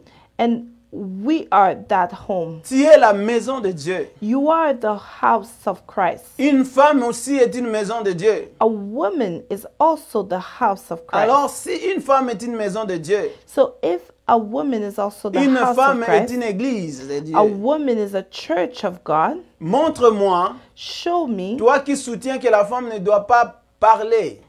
We are that home. Tu es la maison de Dieu. You are the house of Christ. Une femme aussi est une maison de Dieu. A woman is also the house of Christ. Alors si une femme est une maison de Dieu. So if a woman is also the une house femme of Christ, est une église de Dieu. A woman is a church of God. Montre-moi. Show me. Toi qui soutiens que la femme ne doit pas parler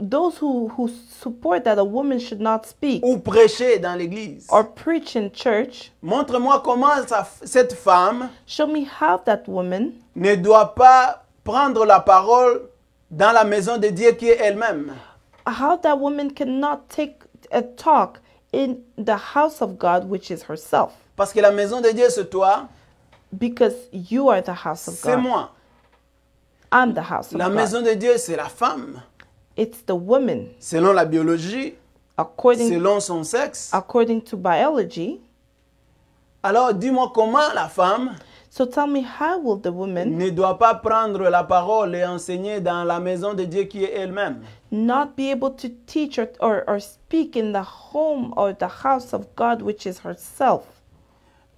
those who, who support that a woman should not speak ou prêcher dans l'église or preach in church montre-moi comment ça, cette femme show me how that woman ne doit pas prendre la parole dans la maison de Dieu qui est elle-même how that woman cannot take a talk in the house of God which is herself parce que la maison de Dieu c'est toi because you are the house of God c'est moi I'm the house of la God. maison de Dieu c'est la femme it's the woman. Selon la biologie, according, selon son sexe, according to biology, alors dis-moi comment la femme so tell me how will the woman ne doit pas prendre la parole et enseigner dans la maison de Dieu qui est elle-même. Not be able to teach or, or, or speak in the home or the house of God which is herself.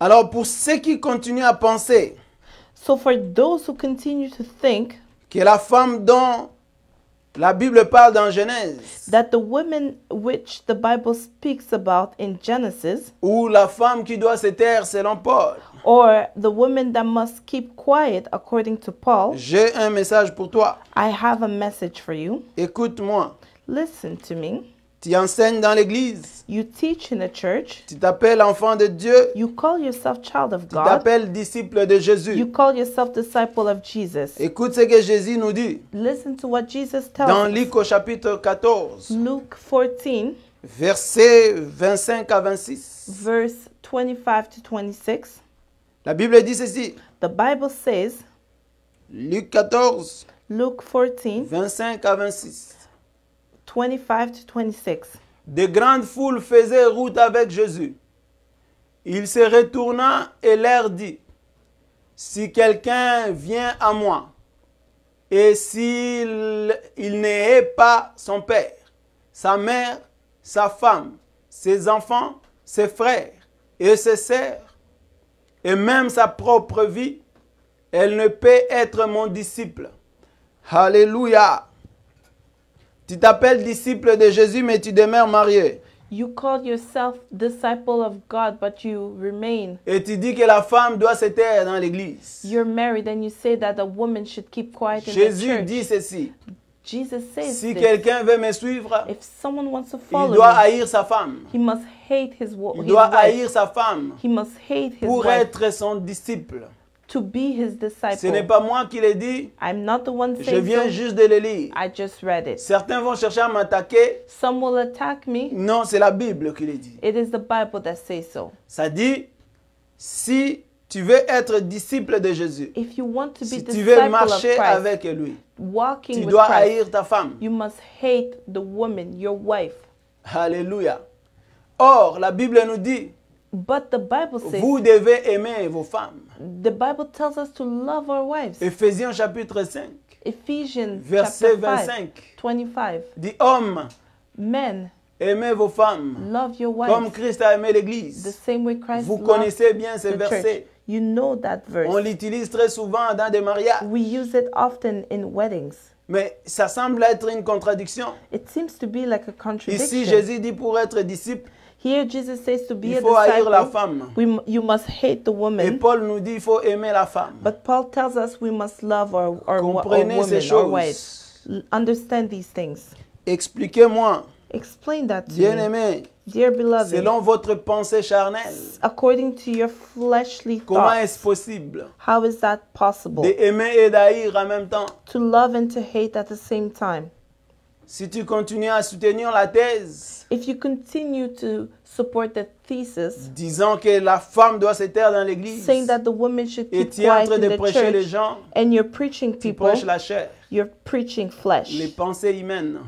Alors pour ceux qui continuent à penser so for those who continue to think que la femme dont la Bible parle dans Genèse. That the woman which the Bible speaks about in Genesis. Ou la femme qui doit se taire selon Or the woman that must keep quiet according to Paul. J'ai un message pour toi. I have a message for you. Écoute-moi. Listen to me. Tu enseignes dans l'église. You teach in the church. Tu t'appelles enfant de Dieu. You call yourself child of God. Tu t'appelles disciple de Jésus. You call yourself disciple of Jesus. Écoute ce que Jésus nous dit. Listen to what Jesus tells Dans Luc chapitre 14. Luke 14. Verset 25 à 26. Verse 25 to 26. La Bible dit ceci. The Bible says. Luc 14. Luke 14. 25 à 26. 25 26. De grandes foules faisaient route avec Jésus. Il se retourna et leur dit, Si quelqu'un vient à moi, et s'il il n'est pas son père, sa mère, sa femme, ses enfants, ses frères et ses sœurs, et même sa propre vie, elle ne peut être mon disciple. Alléluia. Tu t'appelles disciple de Jésus, mais tu demeures marié. You call yourself disciple of God, but you remain. Et tu dis que la femme doit se taire dans l'église. You're married and you say that a woman should keep quiet in Jésus the church. dit ceci. Jesus says si quelqu'un veut me suivre, If someone wants to follow il doit haïr sa femme. He must hate his, il his doit wife. haïr sa femme he must hate his pour wife. être son disciple. Ce n'est pas moi qui l'ai dit. Je viens juste de le lire. Certains vont chercher à m'attaquer. Non, c'est la Bible qui l'a dit. Ça dit si tu veux être disciple de Jésus, si tu veux marcher avec lui, tu dois haïr ta femme. Alléluia. Or, la Bible nous dit But the Bible says, vous devez aimer vos femmes. The Bible tells us to love our wives. chapitre 5. Ephesians verset 25, 25. Dit hommes Men. Aimez vos femmes. Love your wives. Comme Christ a aimé l'Église. The same way Christ Vous connaissez bien ces verset You know that verse. On l'utilise très souvent dans des mariages. We use it often in weddings. Mais ça semble être une contradiction. It seems to be like a contradiction. Ici, Jésus dit pour être disciple. Here Jesus says to be il faut a disciple, haïr la femme. We, you must hate the woman. Et Paul nous dit il faut aimer la femme. But Paul tells us we must love our, our, Comprenez our women, ces our wives. Understand these things. Expliquez-moi. Explain that to Bien aimé. Dear beloved, selon votre pensée charnelle, according to your fleshly comment est-ce possible how is that possible? De aimer et d'haïr en même temps? To love and to hate at the same time. Si tu continues à soutenir la thèse, disant que la femme doit se taire dans l'église, et tu es en train de prêcher les gens, tu prêches la chair, les pensées humaines,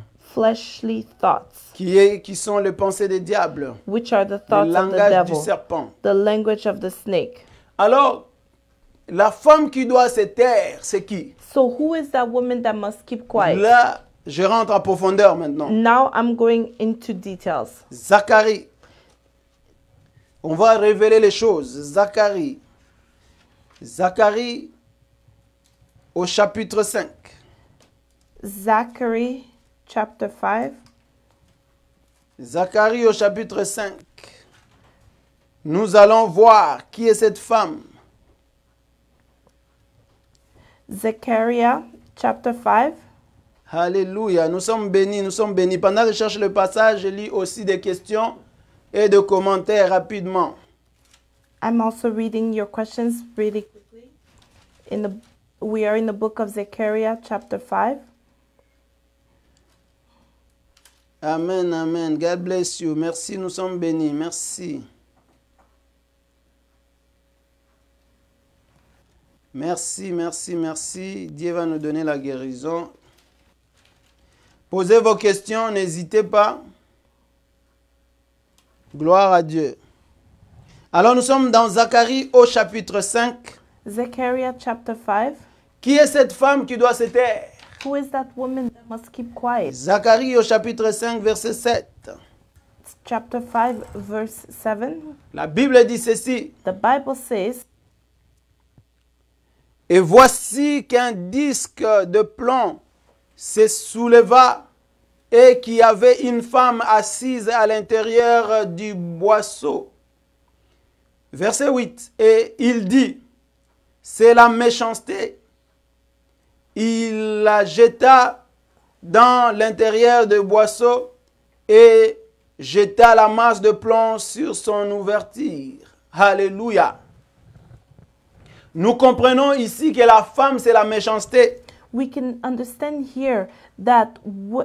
qui, sont les pensées des diables, le langage du serpent. Alors, la femme qui doit se taire, c'est qui? La je rentre en profondeur maintenant. Now I'm going into details. Zacharie. On va révéler les choses. Zacharie. Zacharie au chapitre 5. Zacharie chapter 5. Zacharie au chapitre 5. Nous allons voir qui est cette femme. Zechariah chapter 5. Alléluia. Nous sommes bénis, nous sommes bénis. Pendant que je cherche le passage, je lis aussi des questions et des commentaires rapidement. I'm also reading your questions really quickly. In the, we are in the book of Zechariah, chapter 5. Amen, amen. God bless you. Merci, nous sommes bénis. Merci. Merci, merci, merci. Dieu va nous donner la guérison Posez vos questions, n'hésitez pas. Gloire à Dieu. Alors nous sommes dans Zacharie au chapitre 5. chapter 5. Qui est cette femme qui doit se taire? Who is that woman that must keep quiet? Zacharie au chapitre 5 verset 7. Chapter 5 verse 7. La Bible dit ceci. The Bible says Et voici qu'un disque de plomb se souleva et qu'il y avait une femme assise à l'intérieur du boisseau. Verset 8. Et il dit, c'est la méchanceté. Il la jeta dans l'intérieur du boisseau et jeta la masse de plomb sur son ouverture. Alléluia. Nous comprenons ici que la femme, c'est la méchanceté. we can understand here that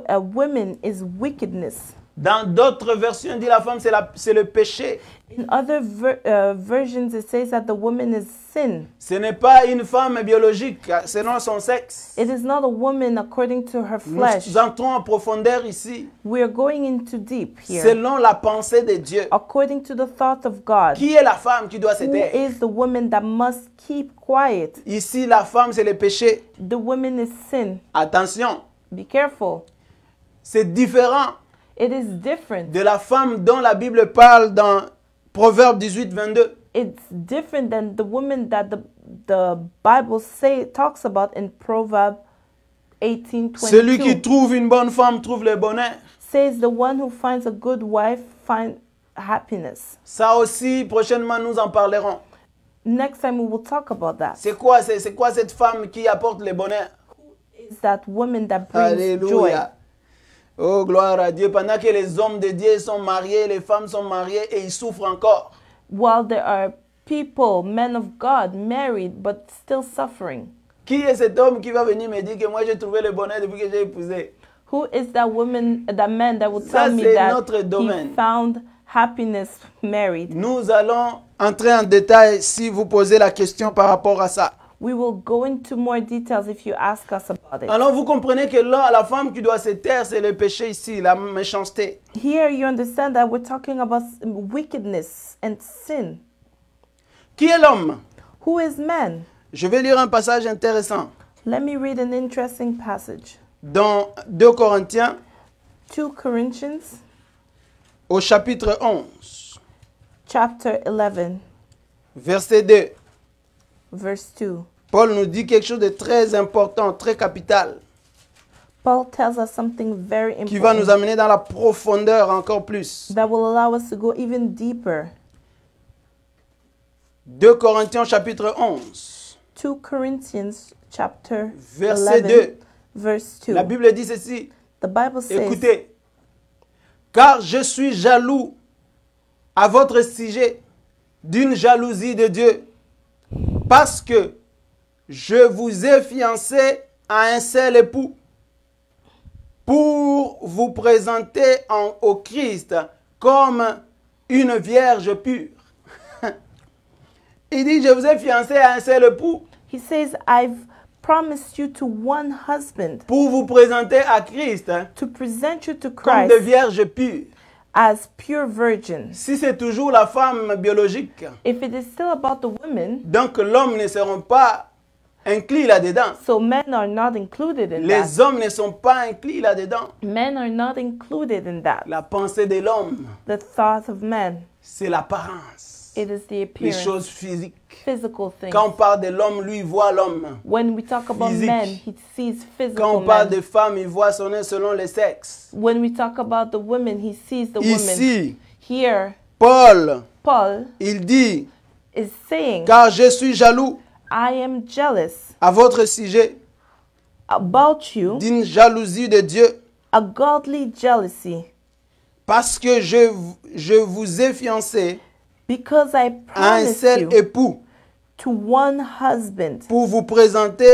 uh, women is wickedness Dans d'autres versions, dit la femme, c'est le péché. In other ver, uh, versions, it says that the woman is sin. Ce n'est pas une femme biologique selon son sexe. It is not a woman according to her flesh. Nous entrons en profondeur ici. We are going into deep here. Selon la pensée de Dieu. According to the thought of God. Qui est la femme qui doit se taire? Who is the woman that must keep quiet? Ici, la femme, c'est le péché. The woman is sin. Attention. Be careful. C'est différent. It is different. De la femme dont la Bible parle dans Proverbe 18, 22. It's different than the woman that the, the Bible say, talks about in Proverbe 18, 22. Celui qui trouve une bonne femme trouve le bonheur. Says the one who finds a good wife find happiness. Ça aussi, prochainement, nous en parlerons. Next time we will talk about that. C'est quoi, c'est quoi cette femme qui apporte le bonheur? is that woman that brings joy. Oh, gloire à Dieu. Pendant que les hommes de Dieu sont mariés, les femmes sont mariées et ils souffrent encore. While there are people, men of God, married but still suffering. Qui est cet homme qui va venir me dire que moi j'ai trouvé le bonheur depuis que j'ai épousé? Who is that woman, that man that me that notre found happiness married? Nous allons entrer en détail si vous posez la question par rapport à ça. We will go into more details if you ask us about it. Alors vous comprenez que là, la femme qui doit se taire, c'est le péché ici, la méchanceté. Here you understand that we're talking about wickedness and sin. Qui est l'homme? Who is man? Je vais lire un passage intéressant. Let me read an interesting passage. Dans 2 Corinthiens 2 Corinthians au chapitre 11. Chapter 11. Verset 2. Verse 2. Paul nous dit quelque chose de très important, très capital. Paul tells us something very important. Qui va nous amener dans la profondeur encore plus. That will allow us to go even deeper. 2 Corinthiens chapitre 11. 2 Corinthians chapter verset 11, 2. Verse 2. La Bible dit ceci. The Bible says, Écoutez, car je suis jaloux à votre sujet d'une jalousie de Dieu parce que je vous ai fiancé à un seul époux pour vous présenter au Christ comme une vierge pure. Il dit, je vous ai fiancé à un seul époux. Pour vous présenter à Christ. Hein, to present Comme une vierge pure pure Si c'est toujours la femme biologique, If it still about the women, donc l'homme ne seront pas inclus là-dedans. Les hommes ne sont pas inclus là-dedans. Men are not included in that. La pensée de l'homme, The of men, c'est l'apparence. It is the les choses physiques. Physical things. Quand on parle de l'homme, lui, voit l'homme. When we talk about physique. men, he sees physical Quand on parle men. de femme, il voit son selon le sexe. When we talk about the women, he sees the Ici, Here, Paul, Paul, il dit, is saying, car je suis jaloux. I am jealous. À votre sujet. About you. D'une jalousie de Dieu. A godly jealousy. Parce que je, je vous ai fiancé un seul époux pour vous présenter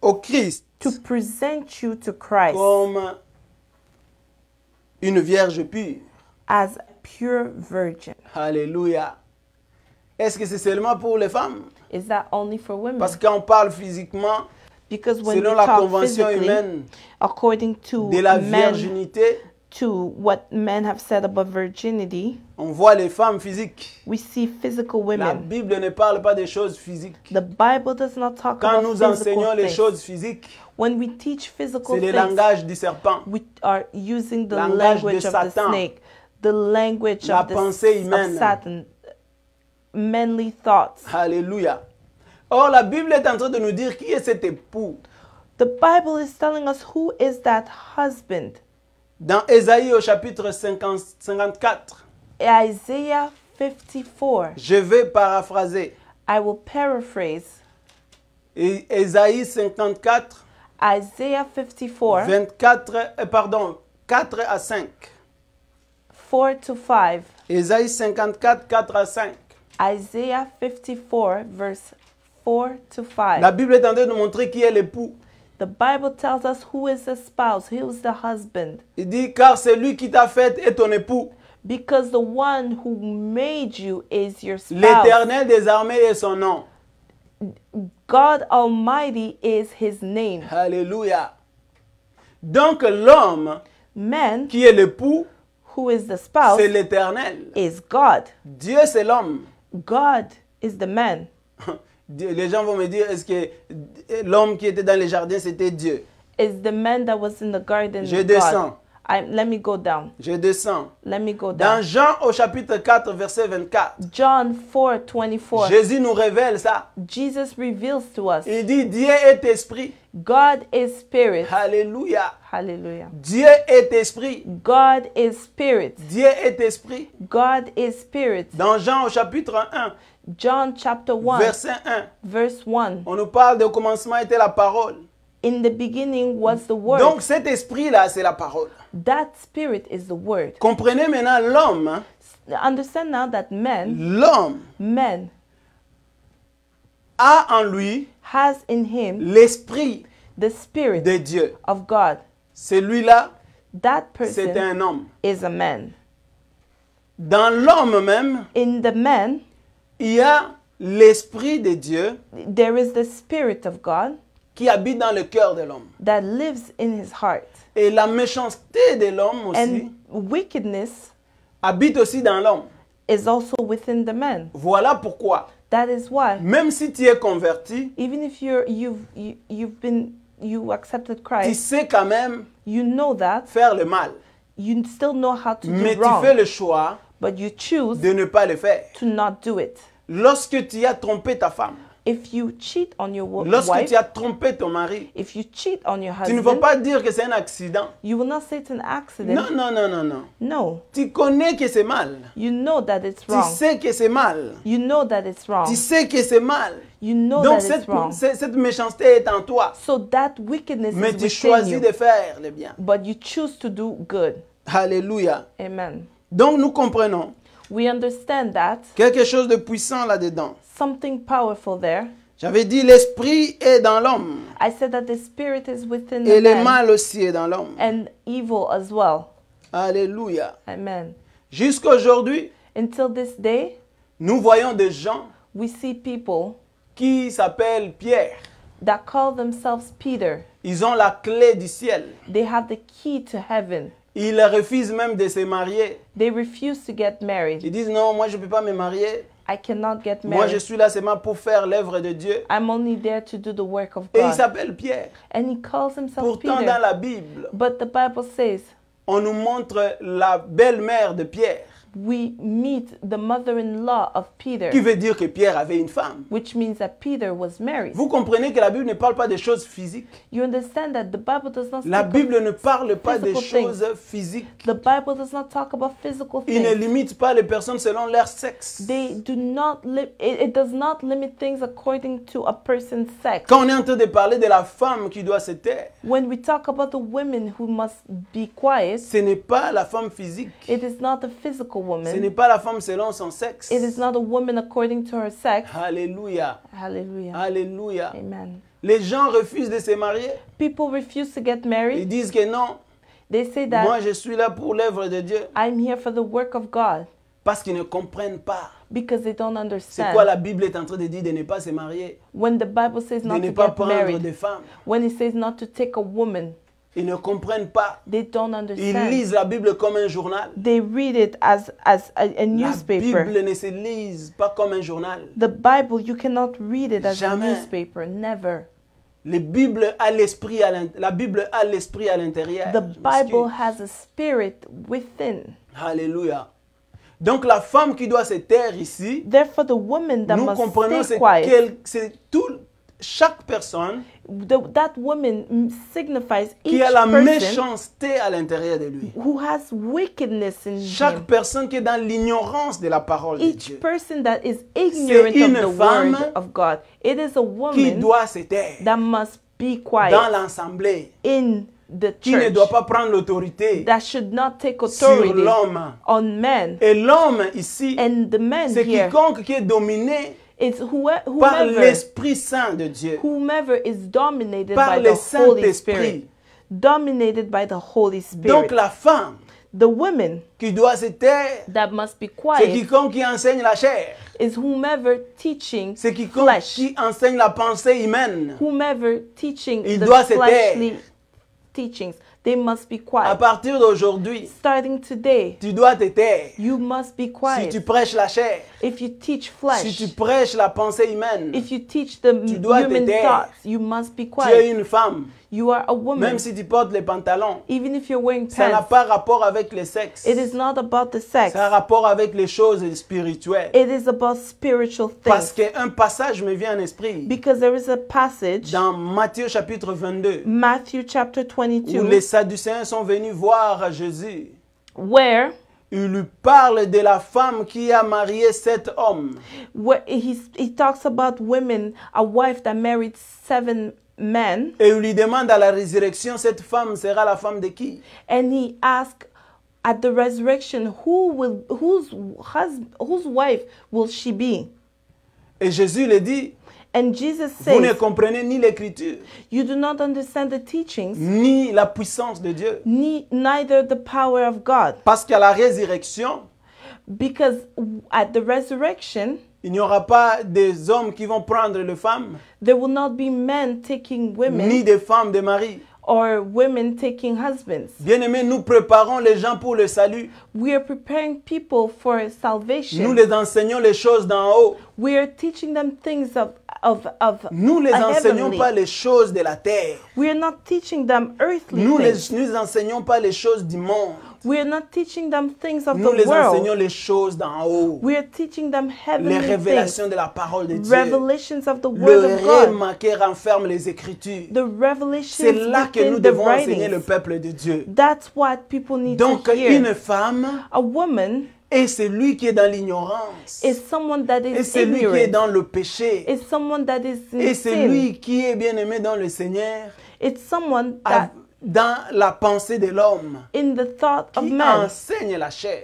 au Christ to present you to Christ, comme une vierge pure. As pure virgin. Alléluia. Est-ce que c'est seulement pour les femmes? Is that only for women? Parce qu'on parle physiquement, Because selon la convention humaine, according to de la virginité, to what men have said about virginity. On voit les femmes physiques. We see physical women. La Bible ne parle pas des choses physiques. The Bible does not talk Quand about nous enseignons things. les choses physiques, when we teach physical c'est le langage du serpent. We are using the langage language de of Satan. the snake, the language La of, pensée the, humaine. of Satan, manly thoughts. Hallelujah. Or la Bible est en train de nous dire qui est cet époux. The Bible is telling us who is that husband. Dans Esaïe au chapitre 54. Isaiah 54. Je vais paraphraser. I will paraphrase. Esaïe 54. Isaiah 54. 24, pardon, 4 à 5. 4 to 5. Esaïe 54, 4 à 5. Isaiah 54, verse 4 to 5. La Bible est en train de nous montrer qui est l'époux. The Bible tells us who is the spouse, who is the husband. Il dit car celui qui t'a fait est ton époux. Because the one who made you is your spouse. L'Éternel des armées est son nom. God Almighty is his name. Hallelujah. Donc l'homme Man, qui est l'époux who is the spouse c'est l'Éternel. Is God. Dieu c'est l'homme. God is the man. les gens vont me dire, est-ce que l'homme qui était dans les jardins, c'était Dieu? Je descends. let me go down. Je descends. Let me go down. Dans Jean au chapitre 4, verset 24. John Jésus nous révèle ça. Jesus reveals to us. Il dit, Dieu est esprit. God is spirit. Hallelujah. Hallelujah. Dieu est esprit. God is spirit. Dieu est esprit. God is spirit. Dans Jean au chapitre 1. John chapter 1, verset 1. Verse 1. On nous parle de au commencement était la parole. In the beginning was the word. Donc cet esprit-là, c'est la parole. That spirit is the word. Comprenez maintenant l'homme. Hein. Understand now that man. L'homme. Man. A en lui. Has in him. L'esprit. The spirit. De Dieu. Of God. Celui-là. That person. C'est un homme. Is a man. Dans l'homme même. In the man. Il y a l'esprit de Dieu. There is the spirit of God qui habite dans le cœur de l'homme. That lives in his heart. Et la méchanceté de l'homme aussi. And wickedness habite aussi dans l'homme. Is also within the man. Voilà pourquoi. That is why. Même si tu es converti. Even if you're, you've, you've been, you accepted Christ. Tu sais quand même. You know that. Faire le mal. You still know how to do wrong. Mais tu fais le choix But you choose de ne pas le faire. To not do it. Lorsque tu as trompé ta femme, If you cheat on your wife, lorsque tu as trompé ton mari, if you cheat on your husband, tu ne vas pas dire que c'est un accident. You will not say it's an accident. Non, non, non, non, non. No. Tu connais que c'est mal. You know that it's wrong. Tu sais que c'est mal. You know that it's wrong. Tu sais que c'est mal. You know Donc that cette, it's wrong. cette méchanceté est en toi. So that wickedness Mais is tu choisis you. de faire le bien. But you choose to do good. Hallelujah. Amen. Donc nous comprenons understand quelque chose de puissant là-dedans. J'avais dit l'esprit est dans l'homme. Et le mal aussi est dans l'homme. And Alléluia. Amen. Jusqu'aujourd'hui, this nous voyons des gens qui s'appellent Pierre. Ils ont la clé du ciel. They have the key to heaven. Ils refusent même de se marier. They refuse to get married. Ils disent non, moi je ne peux pas me marier. I cannot get married. Moi je suis là seulement pour faire l'œuvre de Dieu. I'm only there to do the work of God. Et il s'appelle Pierre. And he calls himself Pourtant dans la Bible. But the Bible says. On nous montre la belle-mère de Pierre we meet the mother-in-law of Peter. Qui veut dire que Pierre avait une femme. Which means that Peter was married. Vous comprenez que la Bible ne parle pas des choses physiques. You understand that the Bible does not La Bible ne parle pas des choses physiques. The Bible does not talk about physical things. Il ne limite pas les personnes selon leur sexe. They do not it, it does not limit things according to a person's sex. Quand on est en train de parler de la femme qui doit se taire. When we talk about the women who must be quiet. Ce n'est pas la femme physique. It is not the physical woman. Ce n'est pas la femme selon son sexe. It is not a woman according to her sex. Hallelujah. Hallelujah. Hallelujah. Amen. Les gens refusent de se marier. People refuse to get married. Ils disent que non. They say that Moi, je suis là pour l'œuvre de Dieu. I'm here for the work of God. Parce qu'ils ne comprennent pas. Because they don't understand. C'est quoi la Bible est en train de dire de ne pas se marier. When the Bible says not to de ne pas prendre de femme. When it says not to take a woman. Ils ne comprennent pas. They don't understand. Ils lisent la Bible comme un journal. They read it as, as a, a newspaper. La Bible ne se lise pas comme un journal. The Bible, you cannot read it as Jamais. a newspaper. Never. La Bible a l'esprit à l'intérieur. The Bible has a spirit within. Hallelujah. Donc la femme qui doit se taire ici, Therefore, the woman that nous comprenons c'est tout, chaque personne qui a la méchanceté à l'intérieur de lui. chaque personne qui est dans l'ignorance de la parole de Dieu. person that is ignorant une of the femme word of God. It is qui doit se taire dans l'assemblée. qui ne doit pas prendre l'autorité sur l'homme. Et l'homme ici, c'est quiconque qui est dominé It's whoever, par l'Esprit Saint de Dieu. Whomever is dominated par by le the Saint Holy Esprit. Spirit. Dominated by the Holy Spirit. Donc la femme the women qui doit se taire, that must be quiet, c'est quiconque qui enseigne la chair, is whomever teaching c'est quiconque qui enseigne la pensée humaine, whomever teaching Il the doit fleshly teachings. They must be quiet. À partir d'aujourd'hui, starting today, tu dois te taire. You must be quiet. Si tu prêches la chair, if you teach flesh, si tu prêches la pensée humaine, if you teach the tu dois human te taire. thoughts, you must be quiet. Tu es une femme. You are a woman. Même si tu portes les pantalons. Even if you're wearing pants. Ça n'a pas rapport avec le sexe. It is not about the sex. Ça a rapport avec les choses spirituelles. It is about spiritual things. Parce qu'un passage me vient en esprit. Because there is a passage. Dans Matthieu chapitre 22. Matthew chapter 22. Où les Sadducéens sont venus voir Jésus. Where il lui parle de la femme qui a marié sept hommes. Where he, he talks about women, a wife that married seven man. Et il lui demande à la résurrection, cette femme sera la femme de qui? And he asks at the resurrection, who will, whose, husband, whose wife will she be? Et Jésus le dit. And Jesus says, vous ne comprenez ni l'écriture, you do not understand the teachings, ni la puissance de Dieu, ni neither the power of God. Parce qu'à la résurrection, because at the resurrection, il n'y aura pas des hommes qui vont prendre les femmes. Ni des femmes de mari. Bien-aimés, nous préparons les gens pour le salut. Nous les enseignons les choses d'en haut. Nous ne nous les enseignons pas les choses de la terre. Nous ne nous les, nous enseignons pas les choses du monde. Nous the les enseignons les choses d'en haut. We are teaching les révélations de la parole de Dieu. Revelations le of qui renferme les Écritures. C'est là que nous devons enseigner le peuple de Dieu. Donc, une femme a woman et celui qui est dans l'ignorance. Et celui qui est dans le péché. et celui qui est bien aimé dans le Seigneur dans la pensée de l'homme qui enseigne la chair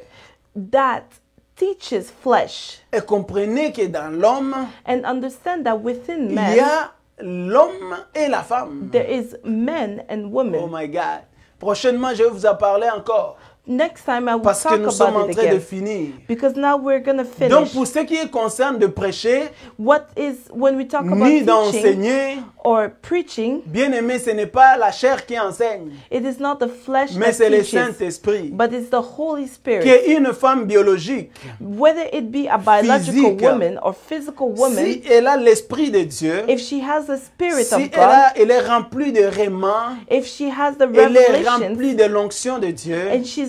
et comprenez que dans l'homme il y a l'homme et la femme oh my god prochainement je vais vous en parler encore Parce que nous sommes en train de finir. Donc pour ce qui concerne de prêcher, ni d'enseigner, or preaching. Bien aimé, ce n'est pas la chair qui enseigne. mais c'est le Saint Esprit. But est une femme biologique, whether it be a biological physique, woman or physical woman, si elle a l'esprit de Dieu, si elle, est remplie de raiment, if elle est remplie de l'onction de Dieu, si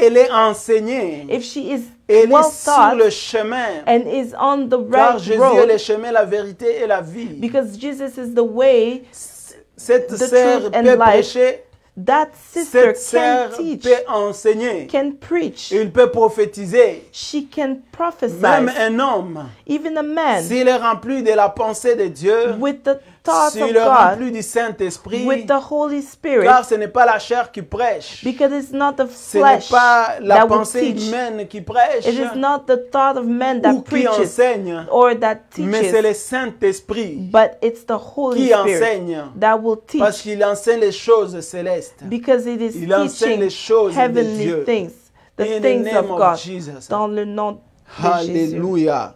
elle est enseignée, if she is elle well est sur le chemin. And is on the right car Jésus road, est le chemin, la vérité et la vie. Because Jesus is the way, Cette sœur peut life. prêcher. That sister Cette sœur peut enseigner. Can preach. Il peut prophétiser. She can prophesy. Même un homme. Even a man. S'il est rempli de la pensée de Dieu. With the thoughts si of le du Saint-Esprit, Car ce n'est pas la chair qui prêche. ce n'est pas la pensée humaine qui prêche. not the ou qui enseigne, Mais c'est le Saint-Esprit qui enseigne. That will teach. Parce qu'il enseigne les choses célestes. Because it is Il enseigne les choses de Dieu. Dans le nom de Jésus. Alléluia.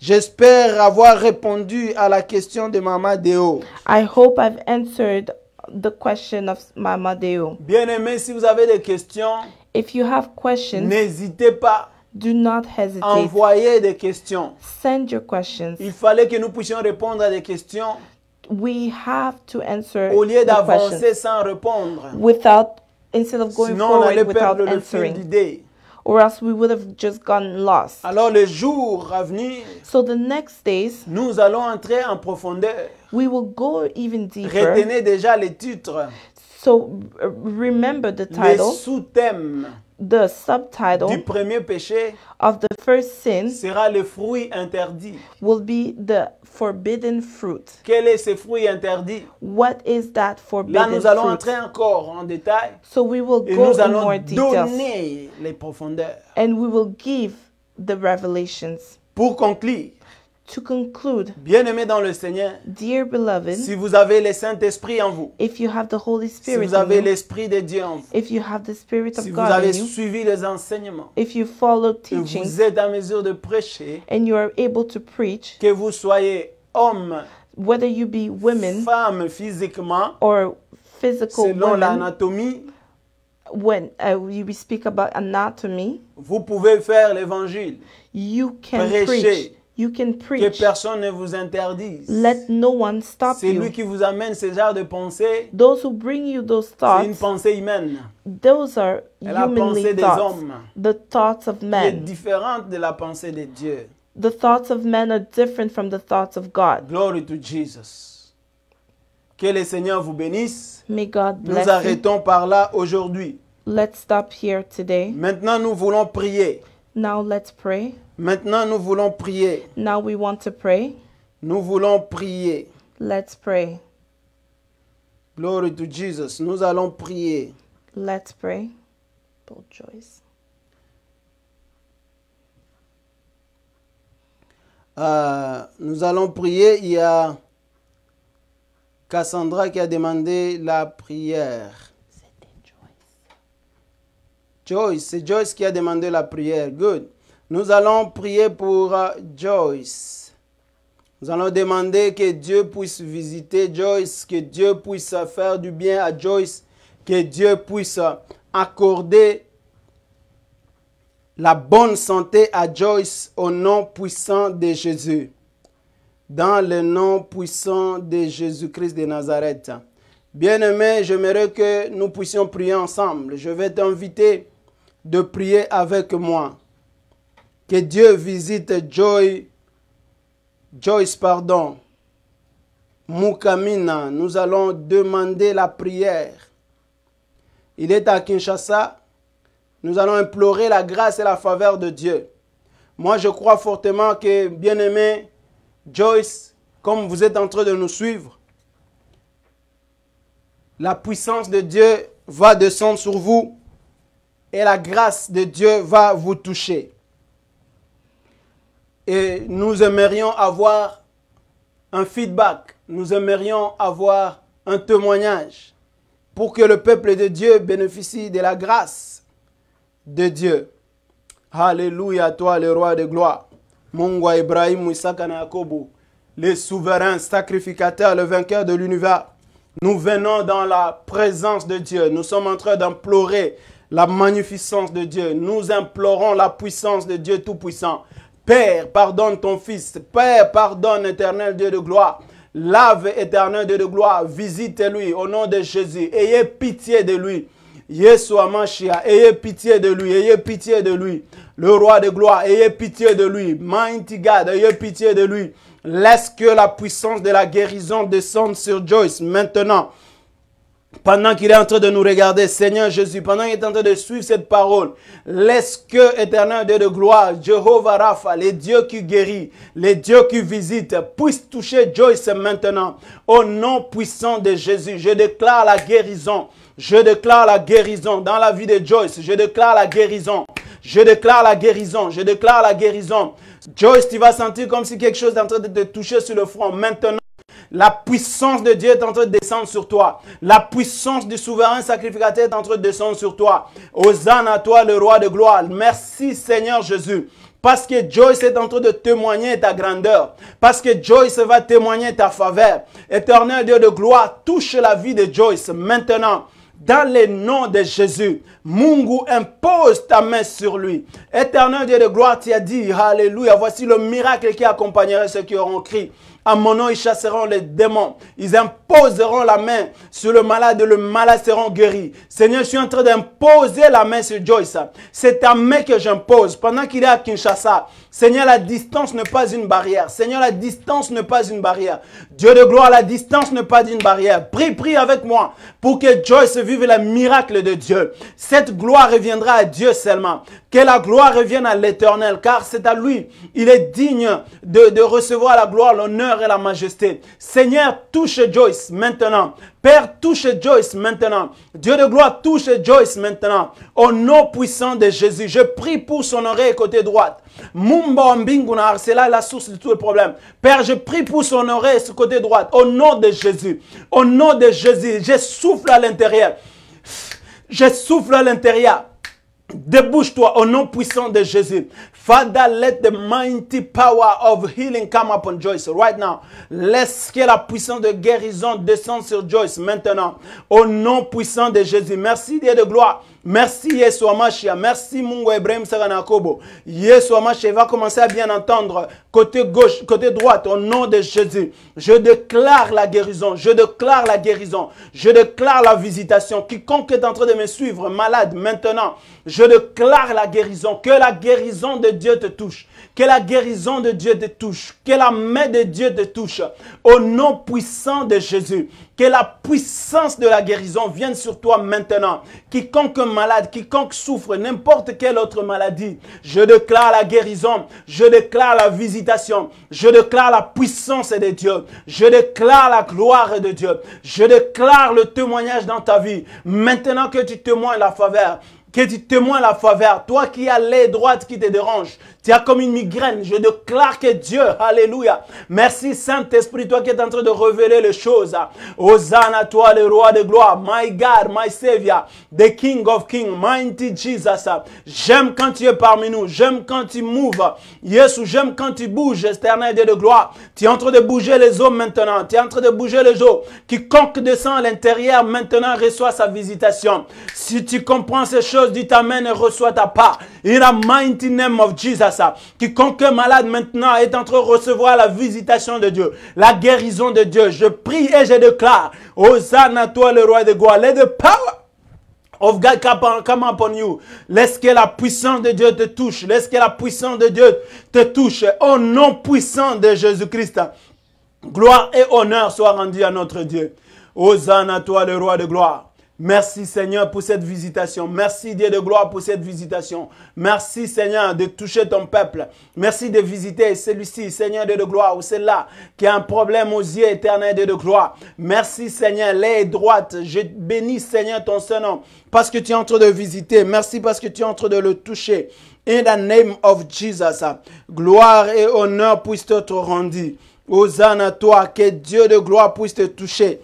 J'espère avoir répondu à la question de Mama Deo. I hope I've answered the question of Mama Deo. bien aimé, si vous avez des questions, if you have questions, n'hésitez pas. Do not hesitate. Envoyez des questions. Send your questions. Il fallait que nous puissions répondre à des questions. We have to answer Au lieu d'avancer sans répondre. Without, instead of going Sinon, forward on allait perdre le fil d'idée or else we would have just gone lost. Alors le jour à venir, so the next days, nous allons entrer en profondeur. We will go even deeper. déjà les titres. So uh, remember the title. thèmes the subtitle du premier péché of the first sin sera le fruit interdit. Will be the forbidden fruit. Quel est ce fruit interdit? What is that forbidden Là, nous allons fruit? entrer encore en détail. So we will et go nous allons in more details. donner les profondeurs. And we will give the revelations. Pour conclure, bien-aimés dans le Seigneur, si vous avez le Saint-Esprit en vous, si vous avez l'Esprit de Dieu en vous, si vous avez suivi les enseignements, if vous êtes en mesure de prêcher, que vous soyez homme, whether you be femme physiquement, or selon l'anatomie, when uh, speak vous pouvez faire l'évangile, prêcher, You can preach. Que personne ne vous interdise. Let no one stop C'est lui qui vous amène ces genres de pensées. Those who bring you those thoughts. C'est une pensée humaine. Those are la pensée des thoughts, hommes. The thoughts of men. est différente de la pensée de Dieu. The thoughts of men are different from the thoughts of God. Glory to Jesus. Que le Seigneur vous bénisse. May God bless Nous arrêtons you. par là aujourd'hui. Let's stop here today. Maintenant, nous voulons prier. Now let's pray. Maintenant, nous voulons prier. Now we want to pray. Nous voulons prier. Let's pray. Glory to Jesus. Nous allons prier. Let's pray. Pour Joyce. Euh, nous allons prier. Il y a Cassandra qui a demandé la prière. C'était Joyce. Joyce, c'est Joyce qui a demandé la prière. Good. Nous allons prier pour euh, Joyce. Nous allons demander que Dieu puisse visiter Joyce, que Dieu puisse faire du bien à Joyce, que Dieu puisse accorder la bonne santé à Joyce au nom puissant de Jésus. Dans le nom puissant de Jésus-Christ de Nazareth. Bien-aimé, j'aimerais que nous puissions prier ensemble. Je vais t'inviter de prier avec moi. Que Dieu visite Joy, Joyce, pardon, Mukamina. Nous allons demander la prière. Il est à Kinshasa. Nous allons implorer la grâce et la faveur de Dieu. Moi, je crois fortement que, bien-aimé, Joyce, comme vous êtes en train de nous suivre, la puissance de Dieu va descendre sur vous et la grâce de Dieu va vous toucher. Et nous aimerions avoir un feedback, nous aimerions avoir un témoignage pour que le peuple de Dieu bénéficie de la grâce de Dieu. Alléluia, toi le roi de gloire. Mongwa Ibrahim Isaka Yakobo, le souverain sacrificateur, le vainqueur de l'univers. Nous venons dans la présence de Dieu. Nous sommes en train d'implorer la magnificence de Dieu. Nous implorons la puissance de Dieu Tout-Puissant. Père, pardonne ton Fils. Père, pardonne, éternel Dieu de gloire. Lave, éternel Dieu de gloire. Visite-lui au nom de Jésus. Ayez pitié de lui. Yeshua Mashiach, ayez pitié de lui, ayez pitié de lui. Le roi de gloire, ayez pitié de lui. Mighty God, ayez pitié de lui. Laisse que la puissance de la guérison descende sur Joyce maintenant pendant qu'il est en train de nous regarder, Seigneur Jésus, pendant qu'il est en train de suivre cette parole, laisse que, éternel Dieu de gloire, Jehovah Rapha, les dieux qui guérit, les dieux qui visitent, puissent toucher Joyce maintenant. Au nom puissant de Jésus, je déclare la guérison. Je déclare la guérison dans la vie de Joyce. Je déclare la guérison. Je déclare la guérison. Je déclare la guérison. Joyce, tu vas sentir comme si quelque chose est en train de te toucher sur le front maintenant. La puissance de Dieu est en train de descendre sur toi. La puissance du souverain sacrificateur est en train de descendre sur toi. Hosanna à toi, le roi de gloire. Merci Seigneur Jésus. Parce que Joyce est en train de témoigner ta grandeur. Parce que Joyce va témoigner ta faveur. Éternel Dieu de gloire, touche la vie de Joyce maintenant. Dans le nom de Jésus, Mungu impose ta main sur lui. Éternel Dieu de gloire, tu as dit, Alléluia, voici le miracle qui accompagnerait ceux qui auront crié. À mon nom, ils chasseront les démons. Ils imposeront la main sur le malade. et Le malade seront guéri. Seigneur, je suis en train d'imposer la main sur Joyce. C'est ta main que j'impose. Pendant qu'il est à Kinshasa, Seigneur, la distance n'est pas une barrière. Seigneur, la distance n'est pas une barrière. Dieu de gloire, la distance n'est pas une barrière. Prie, prie avec moi pour que Joyce vive le miracle de Dieu. Cette gloire reviendra à Dieu seulement. Que la gloire revienne à l'Éternel, car c'est à lui. Il est digne de, recevoir la gloire, l'honneur et la majesté. Seigneur, touche Joyce maintenant. Père, touche Joyce maintenant. Dieu de gloire, touche Joyce maintenant. Au nom puissant de Jésus, je prie pour son oreille côté droite. Mumba c'est là la source de tout le problème. Père, je prie pour son oreille côté droite. Au nom de Jésus. Au nom de Jésus, je souffle à l'intérieur. Je souffle à l'intérieur. Débouche-toi au nom puissant de Jésus. Father, let the mighty power of healing come upon Joyce right now. Laisse que la puissance de guérison descend sur Joyce maintenant. Au nom puissant de Jésus. Merci Dieu de gloire Merci Yeshua Amashia. Merci Mungo Ebrahim Saganakobo. Yesu Amashia va commencer à bien entendre. Côté gauche, côté droite, au nom de Jésus. Je déclare la guérison. Je déclare la guérison. Je déclare la visitation. Quiconque est en train de me suivre, malade, maintenant, je déclare la guérison. Que la guérison de Dieu te touche. Que la guérison de Dieu te touche. Que la main de Dieu te touche. Au nom puissant de Jésus. Que la puissance de la guérison vienne sur toi maintenant. Quiconque malade, quiconque souffre, n'importe quelle autre maladie, je déclare la guérison, je déclare la visitation, je déclare la puissance de Dieu, je déclare la gloire de Dieu, je déclare le témoignage dans ta vie. Maintenant que tu témoignes la faveur, que tu témoignes la faveur, toi qui as les droites qui te dérangent, tu as comme une migraine. Je déclare que Dieu, Alléluia. Merci Saint-Esprit, toi qui es en train de révéler les choses. Hosanna, toi le roi de gloire. My God, my Savior, the King of Kings, mighty Jesus. J'aime quand tu es parmi nous. J'aime quand tu mouves. Yes, j'aime quand tu bouges, éternel Dieu de gloire. Tu es en train de bouger les eaux maintenant. Tu es en train de bouger les eaux. Quiconque descend à l'intérieur maintenant reçoit sa visitation. Si tu comprends ces choses, dis main et reçois ta part. In the mighty name of Jesus, ah, quiconque malade maintenant est en train de recevoir la visitation de Dieu, la guérison de Dieu, je prie et je déclare, Hosanna toi le roi de gloire, let the power of God come upon you. Laisse que la puissance de Dieu te touche, laisse que la puissance de Dieu te touche, au nom puissant de Jésus-Christ. Ah, gloire et honneur soient rendus à notre Dieu. Hosanna toi le roi de gloire. Merci Seigneur pour cette visitation. Merci Dieu de gloire pour cette visitation. Merci Seigneur de toucher ton peuple. Merci de visiter celui-ci, Seigneur Dieu de gloire, ou celle-là qui a un problème aux yeux éternels Dieu de gloire. Merci Seigneur, l'aide droite. Je bénis Seigneur ton Saint-Nom parce que tu es en train de visiter. Merci parce que tu es en train de le toucher. In the name of Jesus, gloire et honneur puissent te rendre. à toi, que Dieu de gloire puisse te toucher.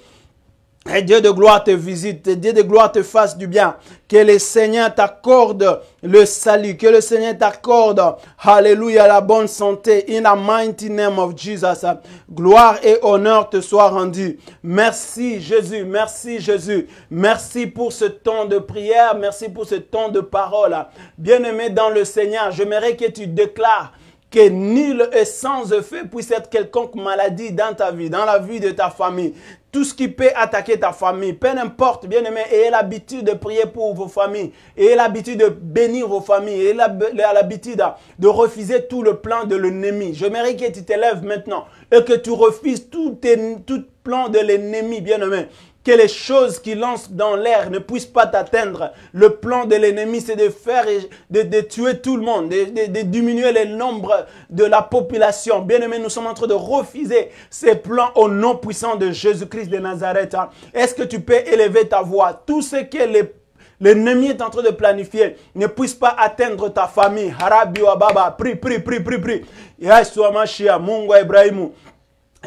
Et eh, Dieu de gloire te visite, et Dieu de gloire te fasse du bien. Que le Seigneur t'accorde le salut, que le Seigneur t'accorde, alléluia, la bonne santé. In the mighty name of Jesus, gloire et honneur te soient rendus. Merci Jésus, merci Jésus, merci pour ce temps de prière, merci pour ce temps de parole. Bien-aimé dans le Seigneur, j'aimerais que tu déclares que nul et sans effet puisse être quelconque maladie dans ta vie, dans la vie de ta famille. Tout ce qui peut attaquer ta famille, peu importe, bien aimé, ayez l'habitude de prier pour vos familles, ayez l'habitude de bénir vos familles, ayez l'habitude de refuser tout le plan de l'ennemi. Je mérite que tu t'élèves maintenant et que tu refuses tout, tout plan de l'ennemi, bien aimé que les choses qui lancent dans l'air ne puissent pas t'atteindre. Le plan de l'ennemi, c'est de faire, de, tuer tout le monde, de, diminuer le nombre de la population. Bien aimé, nous sommes en train de refuser ces plans au nom puissant de Jésus-Christ de Nazareth. Est-ce que tu peux élever ta voix? Tout ce que les L'ennemi est en train de planifier. Ne puisse pas atteindre ta famille. Harabi wa baba. Prie, prie, prie, prie, prie. Mashiach, Ibrahimu.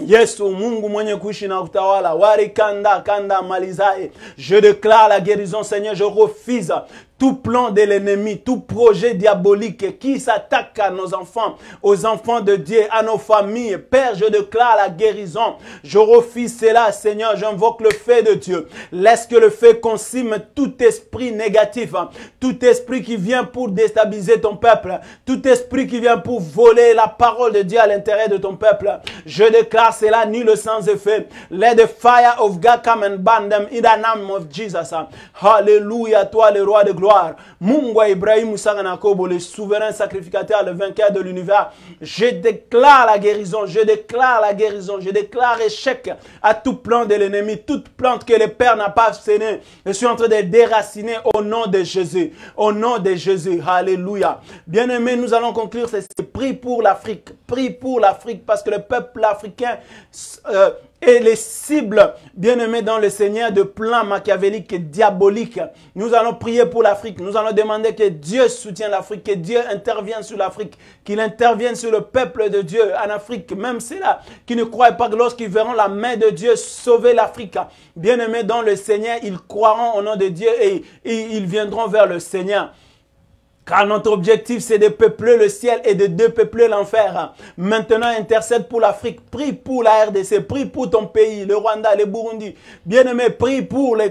Yesu Mungu mwenye kuishi na utawala, wari kanda malizaye. Je déclare la guérison Seigneur, je refuse tout plan de l'ennemi, tout projet diabolique qui s'attaque à nos enfants, aux enfants de Dieu, à nos familles. Père, je déclare la guérison. Je refuse cela, Seigneur. J'invoque le fait de Dieu. Laisse que le fait consume tout esprit négatif, tout esprit qui vient pour déstabiliser ton peuple, tout esprit qui vient pour voler la parole de Dieu à l'intérêt de ton peuple. Je déclare cela nul sans effet. Let the fire of God come and burn them in the name of Jesus. Hallelujah, toi le roi de gloire gloire. Ibrahim Ibrahim Ibrahimu le souverain sacrificateur, le vainqueur de l'univers, je déclare la guérison, je déclare la guérison, je déclare échec à tout plan de l'ennemi, toute plante que le Père n'a pas sénée. Je suis en train de déraciner au nom de Jésus, au nom de Jésus. Alléluia. Bien-aimés, nous allons conclure C'est prie pour l'Afrique, prie pour l'Afrique, parce que le peuple africain... Euh, et les cibles, bien-aimés dans le Seigneur, de plans machiavéliques et diaboliques. Nous allons prier pour l'Afrique. Nous allons demander que Dieu soutienne l'Afrique, que Dieu intervienne sur l'Afrique, qu'il intervienne sur le peuple de Dieu en Afrique. Même ceux-là qui ne croient pas que lorsqu'ils verront la main de Dieu sauver l'Afrique, bien-aimés dans le Seigneur, ils croiront au nom de Dieu et, et ils viendront vers le Seigneur. Car notre objectif, c'est de peupler le ciel et de dépeupler l'enfer. Maintenant, intercède pour l'Afrique, prie pour la RDC, prie pour ton pays, le Rwanda, le Burundi. Bien-aimé, prie pour euh,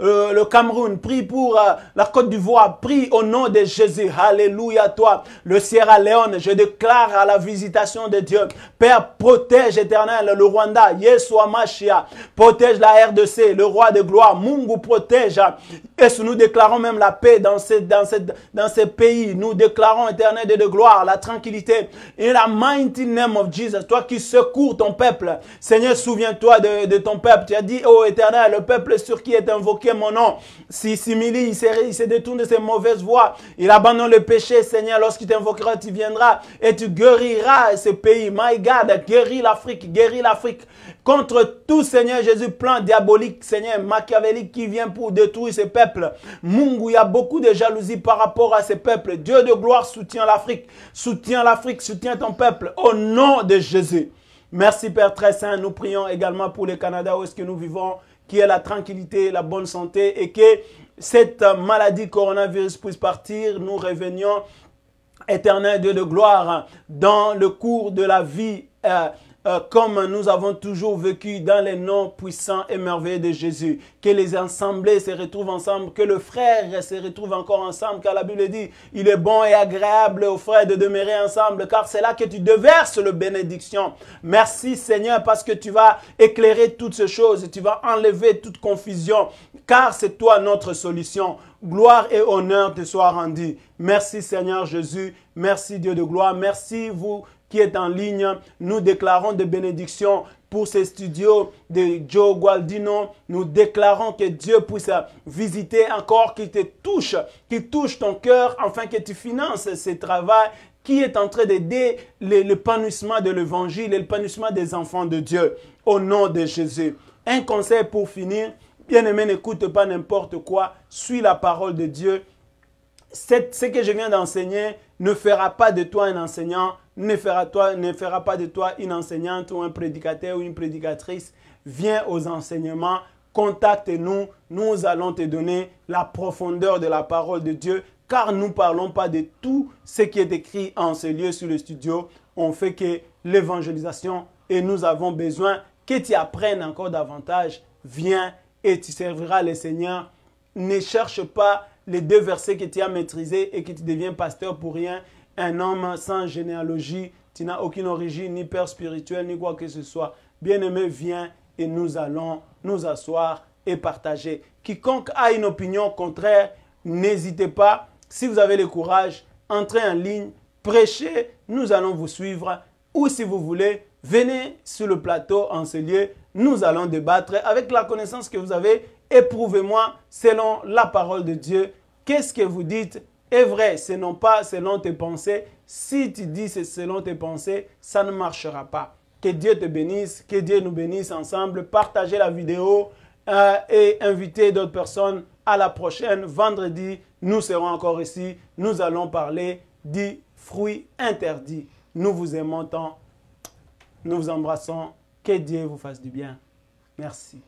euh, le Cameroun, prie pour euh, la Côte d'Ivoire, prie au nom de Jésus. Alléluia, toi, le Sierra Leone, je déclare à la visitation de Dieu. Père, protège éternel le Rwanda, Yeshua machia protège la RDC, le roi de gloire, Mungu protège. Et nous déclarons même la paix dans cette dans cette dans ces pays. Nous déclarons éternel de gloire, la tranquillité. In the mighty name of Jesus, toi qui secours ton peuple. Seigneur, souviens-toi de, ton peuple. Tu as dit, oh, éternel, le peuple sur qui est invoqué mon nom, s'il s'humilie, il se détourne de ses mauvaises voies, il abandonne le péché, Seigneur, lorsqu'il t'invoquera, tu viendras et tu guériras ce pays. My God, guéris l'Afrique, guéris l'Afrique contre tout, Seigneur Jésus, plan diabolique, Seigneur, machiavélique qui vient pour détruire ce peuple. Mungu, il y a beaucoup de jalousie par rapport à ce peuple. Dieu de gloire, soutient l'Afrique, soutient l'Afrique, soutient ton peuple. Au nom de Jésus. Merci Père très saint. Nous prions également pour le Canada où est-ce que nous vivons, qui ait la tranquillité, la bonne santé et que cette maladie coronavirus puisse partir. Nous revenions, éternel Dieu de gloire, dans le cours de la vie. Euh, euh, comme nous avons toujours vécu dans les noms puissants et merveilleux de Jésus. Que les assemblées se retrouvent ensemble, que le frère se retrouve encore ensemble, car la Bible dit, il est bon et agréable aux frères de demeurer ensemble, car c'est là que tu déverses le bénédiction. Merci Seigneur, parce que tu vas éclairer toutes ces choses, tu vas enlever toute confusion, car c'est toi notre solution. Gloire et honneur te soient rendus. Merci Seigneur Jésus, merci Dieu de gloire, merci vous qui est en ligne. Nous déclarons des bénédictions pour ces studios de Joe Gualdino. Nous déclarons que Dieu puisse visiter encore, qu'il te touche, qu'il touche ton cœur, afin que tu finances ce travail qui est en train d'aider l'épanouissement de l'évangile, l'épanouissement des enfants de Dieu. Au nom de Jésus. Un conseil pour finir. Bien-aimé, n'écoute pas n'importe quoi. Suis la parole de Dieu. Ce que je viens d'enseigner ne fera pas de toi un enseignant, ne fera, pas de toi une enseignante ou un prédicateur ou une prédicatrice. Viens aux enseignements, contacte-nous, nous allons te donner la profondeur de la parole de Dieu, car nous ne parlons pas de tout ce qui est écrit en ce lieu sur le studio. On fait que l'évangélisation et nous avons besoin que tu apprennes encore davantage. Viens et tu serviras le Seigneur. Ne cherche pas les deux versets que tu as maîtrisés et que tu deviens pasteur pour rien. Un homme sans généalogie, qui n'a aucune origine, ni père spirituel, ni quoi que ce soit. Bien-aimé, viens et nous allons nous asseoir et partager. Quiconque a une opinion contraire, n'hésitez pas. Si vous avez le courage, entrez en ligne, prêchez, nous allons vous suivre. Ou si vous voulez, venez sur le plateau en ce lieu, nous allons débattre avec la connaissance que vous avez. Éprouvez-moi selon la parole de Dieu. Qu'est-ce que vous dites est vrai, ce n'est pas selon tes pensées. Si tu dis c'est selon tes pensées, ça ne marchera pas. Que Dieu te bénisse, que Dieu nous bénisse ensemble. Partagez la vidéo euh, et invitez d'autres personnes. À la prochaine, vendredi, nous serons encore ici. Nous allons parler du fruit interdit. Nous vous aimons tant. Nous vous embrassons. Que Dieu vous fasse du bien. Merci.